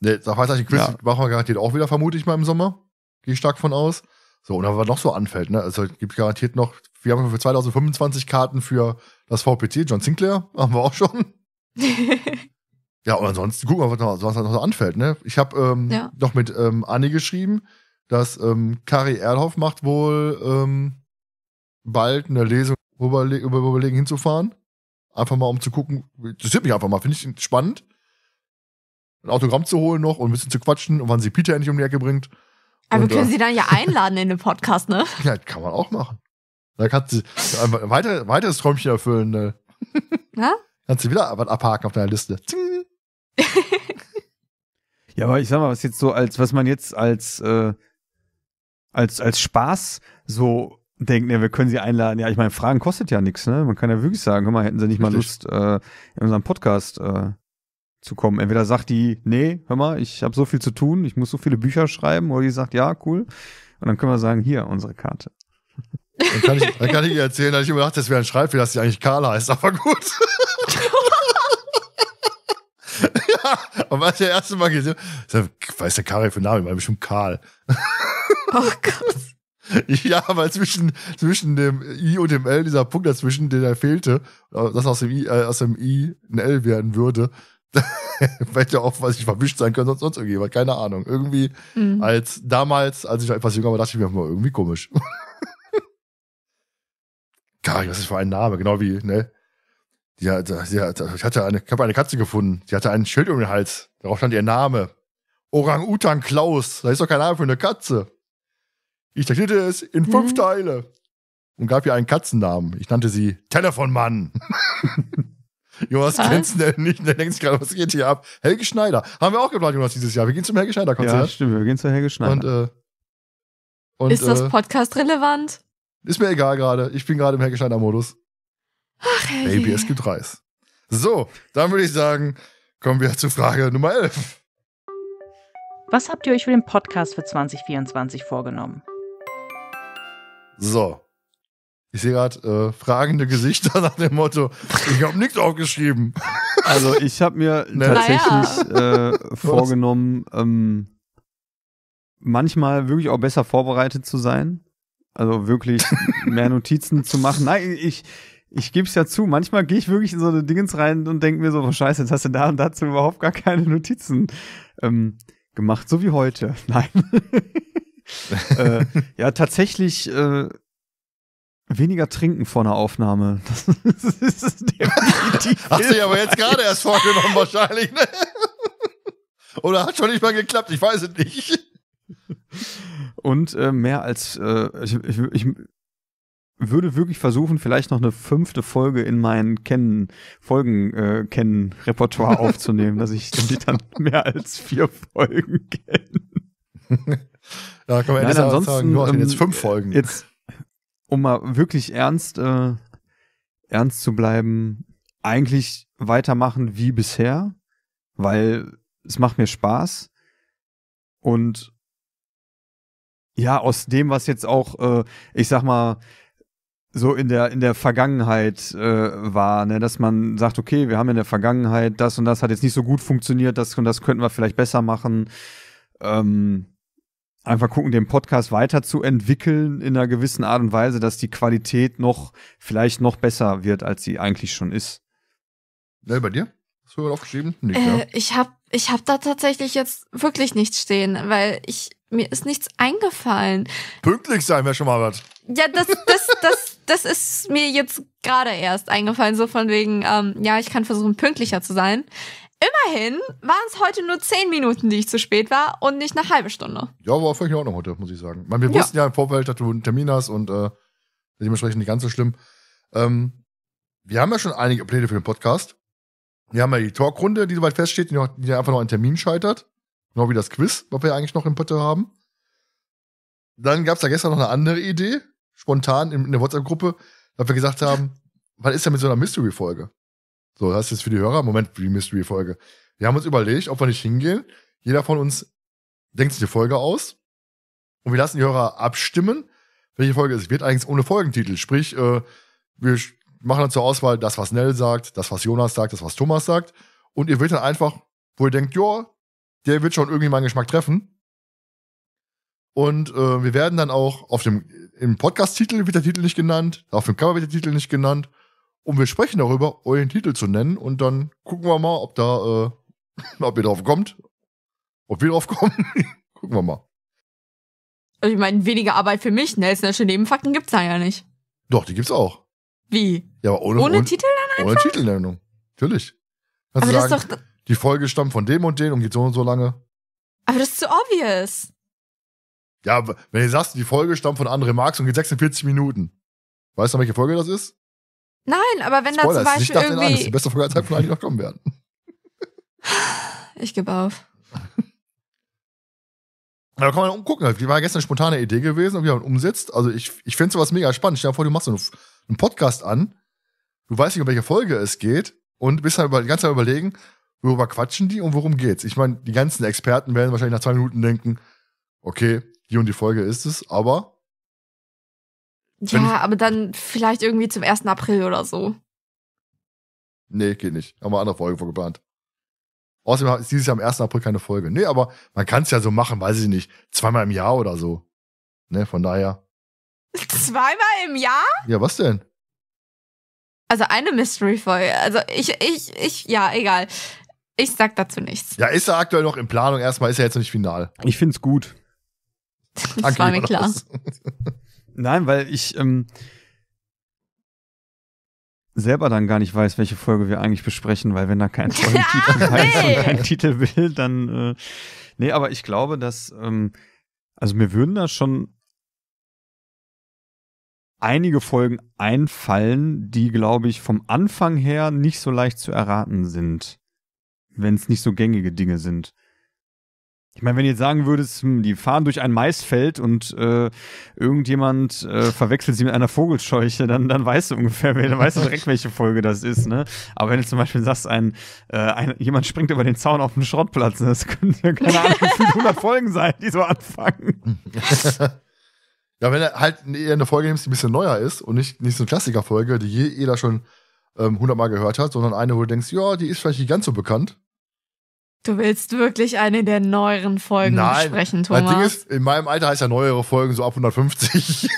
Ne, da weiß ich, Quiz ja. machen wir garantiert auch wieder, vermute ich mal im Sommer. Gehe ich stark von aus. So, und was noch so anfällt, ne? Also gibt garantiert noch, wir haben für 2025 Karten für das VPC, John Sinclair, haben wir auch schon. ja, und ansonsten gucken wir, was noch, was noch so anfällt, ne? Ich habe ähm, ja. noch mit ähm, Anni geschrieben, dass ähm, Kari Erdhoff macht wohl ähm, bald eine Lesung überle überlegen hinzufahren. Einfach mal, um zu gucken. Das hört mich einfach mal. Finde ich spannend. Ein Autogramm zu holen noch und ein bisschen zu quatschen und wann sie Peter endlich um die Ecke bringt. Aber also und, wir können äh, sie dann ja einladen in den Podcast, ne? Ja, kann man auch machen. Da kannst du ein weiter, weiteres Träumchen erfüllen. Ne? Ja? Kannst du wieder was abhaken auf deiner Liste. ja, aber ich sag mal, was jetzt so als, was man jetzt als, äh, als, als Spaß so denken, ja, wir können sie einladen. Ja, ich meine, Fragen kostet ja nichts, ne? Man kann ja wirklich sagen, hör mal, hätten sie nicht Richtig. mal Lust, äh, in unserem Podcast äh, zu kommen. Entweder sagt die, nee, hör mal, ich habe so viel zu tun, ich muss so viele Bücher schreiben, oder die sagt, ja, cool. Und dann können wir sagen, hier, unsere Karte. Dann kann ich, dann kann ich ihr erzählen, dass ich immer dachte, das wäre ein Schreibfehler, dass sie eigentlich Karl heißt, aber gut. ja, und was ich das erste Mal gesehen habe, weiß der Karl für Name, war bestimmt Karl. oh Gott. Ja, weil zwischen, zwischen dem I und dem L, dieser Punkt dazwischen, der da fehlte, dass aus dem I, äh, aus dem I ein L werden würde, hätte auch, weiß ich verwischt sein können, sonst, sonst irgendjemand, keine Ahnung. Irgendwie, mhm. als damals, als ich etwas jünger war, dachte ich mir mal, irgendwie komisch. Gar nicht, was ist für ein Name, genau wie, ne? Die, die, die, ich hatte eine, ich eine Katze gefunden, die hatte ein Schild um den Hals, darauf stand ihr Name. Orang-Utan Klaus, da ist doch kein Name für eine Katze. Ich zerschnitte es in fünf mhm. Teile und gab ihr einen Katzennamen. Ich nannte sie Telefonmann. Jonas kennst du denn nicht? Der denkt sich gerade, was geht hier ab? Helge Schneider. Haben wir auch geplant, Jonas, dieses Jahr. Wir gehen zum Helge Schneider-Konzert. Ja, stimmt, wir gehen zum Helge Schneider. Und, äh, und, ist das äh, Podcast relevant? Ist mir egal gerade. Ich bin gerade im Helge Schneider-Modus. Ach, hey. Baby, es gibt Reis. So, dann würde ich sagen, kommen wir zu Frage Nummer 11. Was habt ihr euch für den Podcast für 2024 vorgenommen? So. Ich sehe gerade äh, fragende Gesichter nach dem Motto, ich habe nichts aufgeschrieben. Also ich habe mir ne? tatsächlich naja. Ah, äh, vorgenommen, ähm, manchmal wirklich auch besser vorbereitet zu sein. Also wirklich mehr Notizen zu machen. Nein, ich, ich gebe es ja zu, manchmal gehe ich wirklich in so eine Dingens rein und denke mir so, oh scheiße, jetzt hast du da und dazu überhaupt gar keine Notizen ähm, gemacht, so wie heute. Nein. äh, ja, tatsächlich äh, weniger trinken vor einer Aufnahme. Das ist, das ist definitiv. Hast du ja aber jetzt gerade erst vorgenommen, wahrscheinlich. Ne? Oder hat schon nicht mal geklappt, ich weiß es nicht. Und äh, mehr als, äh, ich, ich, ich würde wirklich versuchen, vielleicht noch eine fünfte Folge in meinen Kennen, Folgen äh, kennen Repertoire aufzunehmen, dass ich, die dann mehr als vier Folgen kenne. Ja, kann man Nein, ansonsten, sagen, du hast ähm, jetzt fünf Folgen. Jetzt, um mal wirklich ernst, äh, ernst zu bleiben, eigentlich weitermachen wie bisher, weil es macht mir Spaß. Und ja, aus dem, was jetzt auch, äh, ich sag mal, so in der, in der Vergangenheit äh, war, ne? dass man sagt, okay, wir haben in der Vergangenheit das und das hat jetzt nicht so gut funktioniert, das und das könnten wir vielleicht besser machen. Ähm, einfach gucken, den Podcast weiterzuentwickeln in einer gewissen Art und Weise, dass die Qualität noch, vielleicht noch besser wird, als sie eigentlich schon ist. Ja, bei dir? Hast du mal aufgeschrieben? Nicht, äh, ja. Ich habe ich hab da tatsächlich jetzt wirklich nichts stehen, weil ich mir ist nichts eingefallen. Pünktlich sein wäre schon mal was. Ja, das, das, das, das ist mir jetzt gerade erst eingefallen, so von wegen, ähm, ja, ich kann versuchen, pünktlicher zu sein. Immerhin waren es heute nur zehn Minuten, die ich zu spät war und nicht eine halbe Stunde. Ja, war völlig auch noch heute, muss ich sagen. Ich meine, wir ja. wussten ja im Vorfeld, dass du einen Termin hast und äh, dementsprechend nicht ganz so schlimm. Ähm, wir haben ja schon einige Pläne für den Podcast. Wir haben ja die Talkrunde, die soweit feststeht, die, noch, die einfach noch an Termin scheitert. Genau wie das Quiz, was wir eigentlich noch im Potter haben. Dann gab es da gestern noch eine andere Idee, spontan in, in der WhatsApp-Gruppe, dass wir gesagt haben, was ist denn mit so einer Mystery-Folge? So, das ist jetzt für die Hörer. Moment, die Mystery-Folge. Wir haben uns überlegt, ob wir nicht hingehen. Jeder von uns denkt sich eine Folge aus. Und wir lassen die Hörer abstimmen, welche Folge es Wird eigentlich ohne Folgentitel. Sprich, äh, wir machen dann zur Auswahl das, was Nell sagt, das, was Jonas sagt, das, was Thomas sagt. Und ihr wählt dann einfach, wo ihr denkt, ja, der wird schon irgendwie meinen Geschmack treffen. Und äh, wir werden dann auch auf dem, im Podcast-Titel wird der Titel nicht genannt, auf dem Cover wird der Titel nicht genannt. Und wir sprechen darüber, euren Titel zu nennen und dann gucken wir mal, ob da, äh, ob ihr drauf kommt. Ob wir drauf kommen. gucken wir mal. Also ich meine, weniger Arbeit für mich, ne? Snatch Nebenfakten gibt's da ja nicht. Doch, die gibt's auch. Wie? Ja, aber ohne, ohne, ohne Titel dann einfach? Ohne Titelnennung. Natürlich. Kannst aber das sagen, ist doch. Die Folge stammt von dem und dem und geht so und so lange. Aber das ist zu so obvious. Ja, wenn du sagst, die Folge stammt von André Marx und geht 46 Minuten. Weißt du, welche Folge das ist? Nein, aber wenn Spoiler, da zum Beispiel ich dachte, irgendwie... An, das die beste Folge aller Zeiten, die noch kommen werden. Ich gebe auf. Da kann man umgucken. Halt. Die war gestern eine spontane Idee gewesen und wie man umsetzt. Also ich, ich finde sowas mega spannend. Stell dir vor, du machst so einen Podcast an, du weißt nicht, um welche Folge es geht und bist halt über, die ganze Zeit überlegen, worüber quatschen die und worum geht's. Ich meine, die ganzen Experten werden wahrscheinlich nach zwei Minuten denken, okay, die und die Folge ist es, aber ja, aber dann vielleicht irgendwie zum 1. April oder so. Nee, geht nicht. Haben wir andere Folge vorgeplant. Außerdem ist dieses Jahr am 1. April keine Folge. Nee, aber man kann es ja so machen, weiß ich nicht. Zweimal im Jahr oder so. Ne, von daher. Zweimal im Jahr? Ja, was denn? Also eine Mystery-Folge. Also ich, ich, ich, ja, egal. Ich sag dazu nichts. Ja, ist ja aktuell noch in Planung. Erstmal ist er jetzt noch nicht final. Ich find's gut. Das Danke, war mir klar. Nein, weil ich ähm, selber dann gar nicht weiß, welche Folge wir eigentlich besprechen, weil wenn da kein Titel heißt ah, und kein Titel will, dann äh, nee, aber ich glaube, dass ähm, also mir würden da schon einige Folgen einfallen, die glaube ich vom Anfang her nicht so leicht zu erraten sind, wenn es nicht so gängige Dinge sind. Ich meine, wenn ihr jetzt sagen würdest, hm, die fahren durch ein Maisfeld und äh, irgendjemand äh, verwechselt sie mit einer Vogelscheuche, dann, dann weißt du ungefähr, dann weißt du direkt, welche Folge das ist. Ne? Aber wenn du zum Beispiel sagst, ein, äh, ein, jemand springt über den Zaun auf den Schrottplatz, ne? das können ja keine Ahnung, 100 Folgen sein, die so anfangen. ja, wenn du halt eher eine Folge nimmst, die ein bisschen neuer ist und nicht, nicht so eine Klassikerfolge, die jeder schon ähm, 100 Mal gehört hat, sondern eine, wo du denkst, ja, die ist vielleicht nicht ganz so bekannt, Du willst wirklich eine der neueren Folgen Nein, besprechen, Thomas. Das Ding ist, in meinem Alter heißt ja neuere Folgen so ab 150.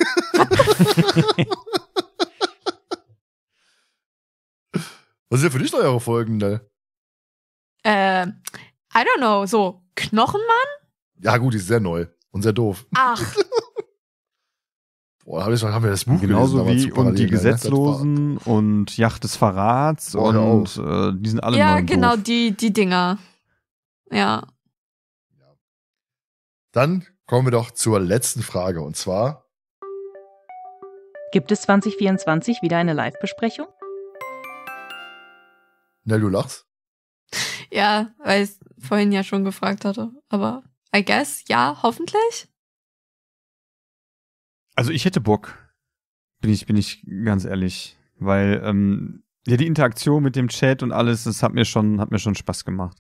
Was sind denn für dich neuere Folgen, ne? Äh, I don't know, so Knochenmann? Ja, gut, die ist sehr neu und sehr doof. Ach. Boah, hab ich, haben wir das Buch Genauso gelesen, wie und die Gesetzlosen und Yacht des Verrats oh, und äh, die sind alle Ja, genau, die, die Dinger. Ja. Dann kommen wir doch zur letzten Frage und zwar. Gibt es 2024 wieder eine Live-Besprechung? Na, du lachst. Ja, weil ich vorhin ja schon gefragt hatte. Aber I guess, ja, hoffentlich. Also ich hätte Bock. Bin ich, bin ich ganz ehrlich. Weil, ähm, ja, die Interaktion mit dem Chat und alles, das hat mir schon, hat mir schon Spaß gemacht.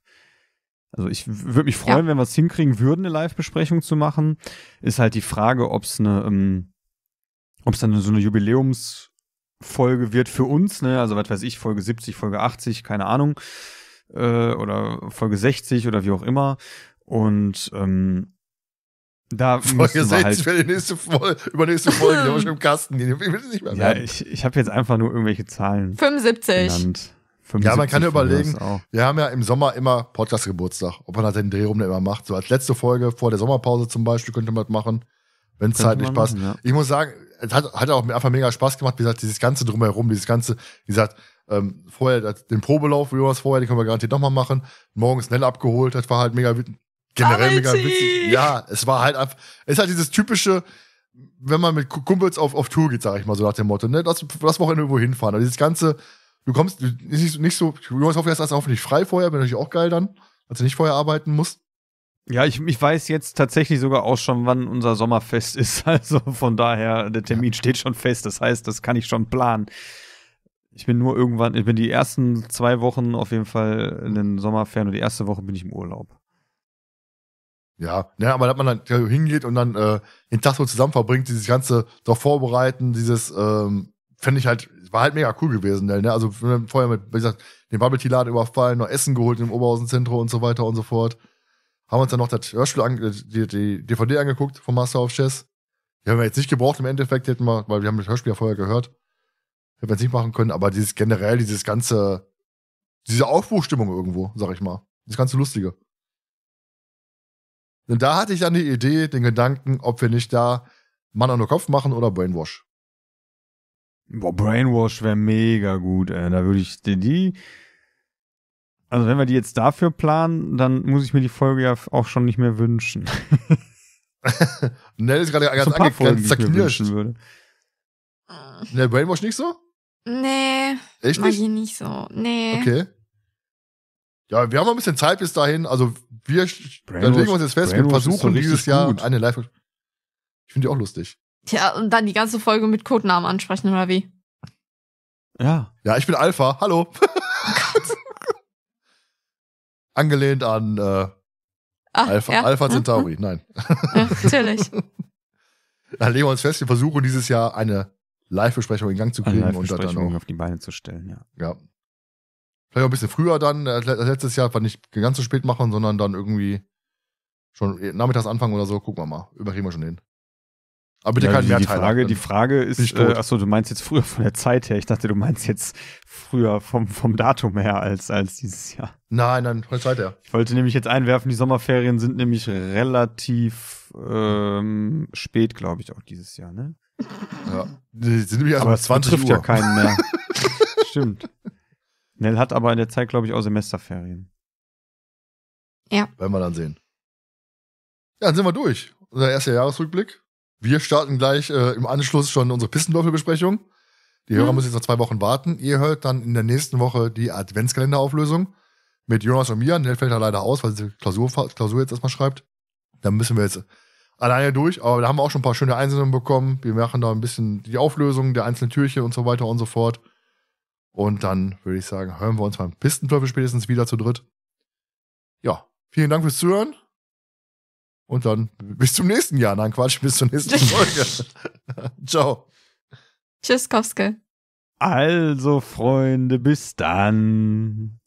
Also ich würde mich freuen, ja. wenn wir es hinkriegen würden, eine Live-Besprechung zu machen. Ist halt die Frage, ob es eine, ähm, ob es dann so eine Jubiläumsfolge wird für uns, ne? Also was weiß ich, Folge 70, Folge 80, keine Ahnung, äh, oder Folge 60 oder wie auch immer. Und ähm, da Folge 60 halt die nächste Folge, übernächste Folge, die haben wir schon im Kasten. Die, die, die nicht mehr ja, ich, ich habe jetzt einfach nur irgendwelche Zahlen. 75. Genannt. Ja, man kann ja überlegen, wir haben ja im Sommer immer Podcast-Geburtstag, ob man das den Dreh rum immer macht. So als letzte Folge vor der Sommerpause zum Beispiel könnte man das machen, wenn es zeitlich passt. Machen, ja. Ich muss sagen, es hat, hat auch einfach mega Spaß gemacht, wie gesagt, dieses ganze Drumherum, dieses ganze, wie gesagt, ähm, vorher den Probelauf, wie war es vorher, den können wir garantiert nochmal machen. Morgens schnell abgeholt, das war halt mega generell mega witzig. Ja, es war halt einfach, es ist halt dieses typische, wenn man mit Kumpels auf, auf Tour geht, sag ich mal so nach dem Motto, ne, lass, lass Wochenende irgendwo hinfahren. Aber dieses ganze Du kommst, ist nicht, nicht so, Jonas Hoffmann ist hoffentlich frei vorher, wäre natürlich auch geil dann, als er nicht vorher arbeiten muss. Ja, ich, ich weiß jetzt tatsächlich sogar auch schon, wann unser Sommerfest ist. Also von daher, der Termin steht schon fest. Das heißt, das kann ich schon planen. Ich bin nur irgendwann, ich bin die ersten zwei Wochen auf jeden Fall in den Sommerferien und die erste Woche bin ich im Urlaub. Ja, ja ne, aber dass man dann ja, hingeht und dann äh, den Tag so zusammen verbringt, dieses ganze doch vorbereiten, dieses ähm, fände ich halt war halt mega cool gewesen, ne? Also vorher mit, wie gesagt, den Bubble Tea Laden überfallen, noch Essen geholt im Oberhausen Zentrum und so weiter und so fort. Haben uns dann noch das Hörspiel an, die, die DVD angeguckt vom Master of Chess. Die haben wir jetzt nicht gebraucht im Endeffekt, hätten wir, weil wir haben das Hörspiel ja vorher gehört. Hätten wir jetzt nicht machen können, aber dieses generell, dieses ganze, diese Aufbruchstimmung irgendwo, sag ich mal. Das ganze Lustige. Und da hatte ich dann die Idee, den Gedanken, ob wir nicht da Mann an den Kopf machen oder Brainwash. Boah, Brainwash wäre mega gut, ey. Da würde ich die. Also, wenn wir die jetzt dafür planen, dann muss ich mir die Folge ja auch schon nicht mehr wünschen. Nell ist gerade ganz so angegrenzt, würde. Hm. Nell Brainwash nicht so? Nee. Echt nicht? ich nicht so. Nee. Okay. Ja, wir haben ein bisschen Zeit bis dahin. Also, wir legen uns jetzt fest, Brainwash wir versuchen dieses Jahr gut. eine Live. Ich finde die auch lustig. Tja, und dann die ganze Folge mit Codenamen ansprechen, oder wie? Ja. Ja, ich bin Alpha. Hallo. Oh Gott. Angelehnt an äh, Ach, Alpha, ja. Alpha hm? Centauri. Ja. Nein. Ja, natürlich. Dann legen wir uns fest, wir versuchen dieses Jahr eine Live-Besprechung in Gang zu kriegen und dann auch auf die Beine zu stellen, ja. Ja. Vielleicht auch ein bisschen früher dann, äh, letztes Jahr, aber nicht ganz so spät machen, sondern dann irgendwie schon eh, nachmittags anfangen oder so, gucken wir mal. Überkriegen wir schon hin. Aber bitte ja, kein Mehrteil. Die Frage, die Frage ist, äh, achso, du meinst jetzt früher von der Zeit her. Ich dachte, du meinst jetzt früher vom, vom Datum her als, als dieses Jahr. Nein, nein, von der Zeit her. Ich wollte nämlich jetzt einwerfen, die Sommerferien sind nämlich relativ ähm, spät, glaube ich, auch dieses Jahr, ne? Ja. Die sind nämlich aber um 20 trifft ja keinen mehr. Stimmt. Nell hat aber in der Zeit, glaube ich, auch Semesterferien. Ja. Werden wir dann sehen. Ja, dann sind wir durch. Unser erster Jahresrückblick. Wir starten gleich äh, im Anschluss schon unsere Pistenwürfelbesprechung. Die Hörer mhm. müssen jetzt noch zwei Wochen warten. Ihr hört dann in der nächsten Woche die Adventskalenderauflösung mit Jonas und mir. Der fällt da leider aus, weil sie die Klausur, Klausur jetzt erstmal schreibt. Da müssen wir jetzt alleine durch. Aber da haben wir auch schon ein paar schöne Einsendungen bekommen. Wir machen da ein bisschen die Auflösung der einzelnen Türchen und so weiter und so fort. Und dann würde ich sagen, hören wir uns beim Pistenwürfel spätestens wieder zu dritt. Ja, vielen Dank fürs Zuhören. Und dann bis zum nächsten Jahr. Nein, Quatsch, bis zur nächsten Folge. Ciao. Tschüss, Koske. Also, Freunde, bis dann.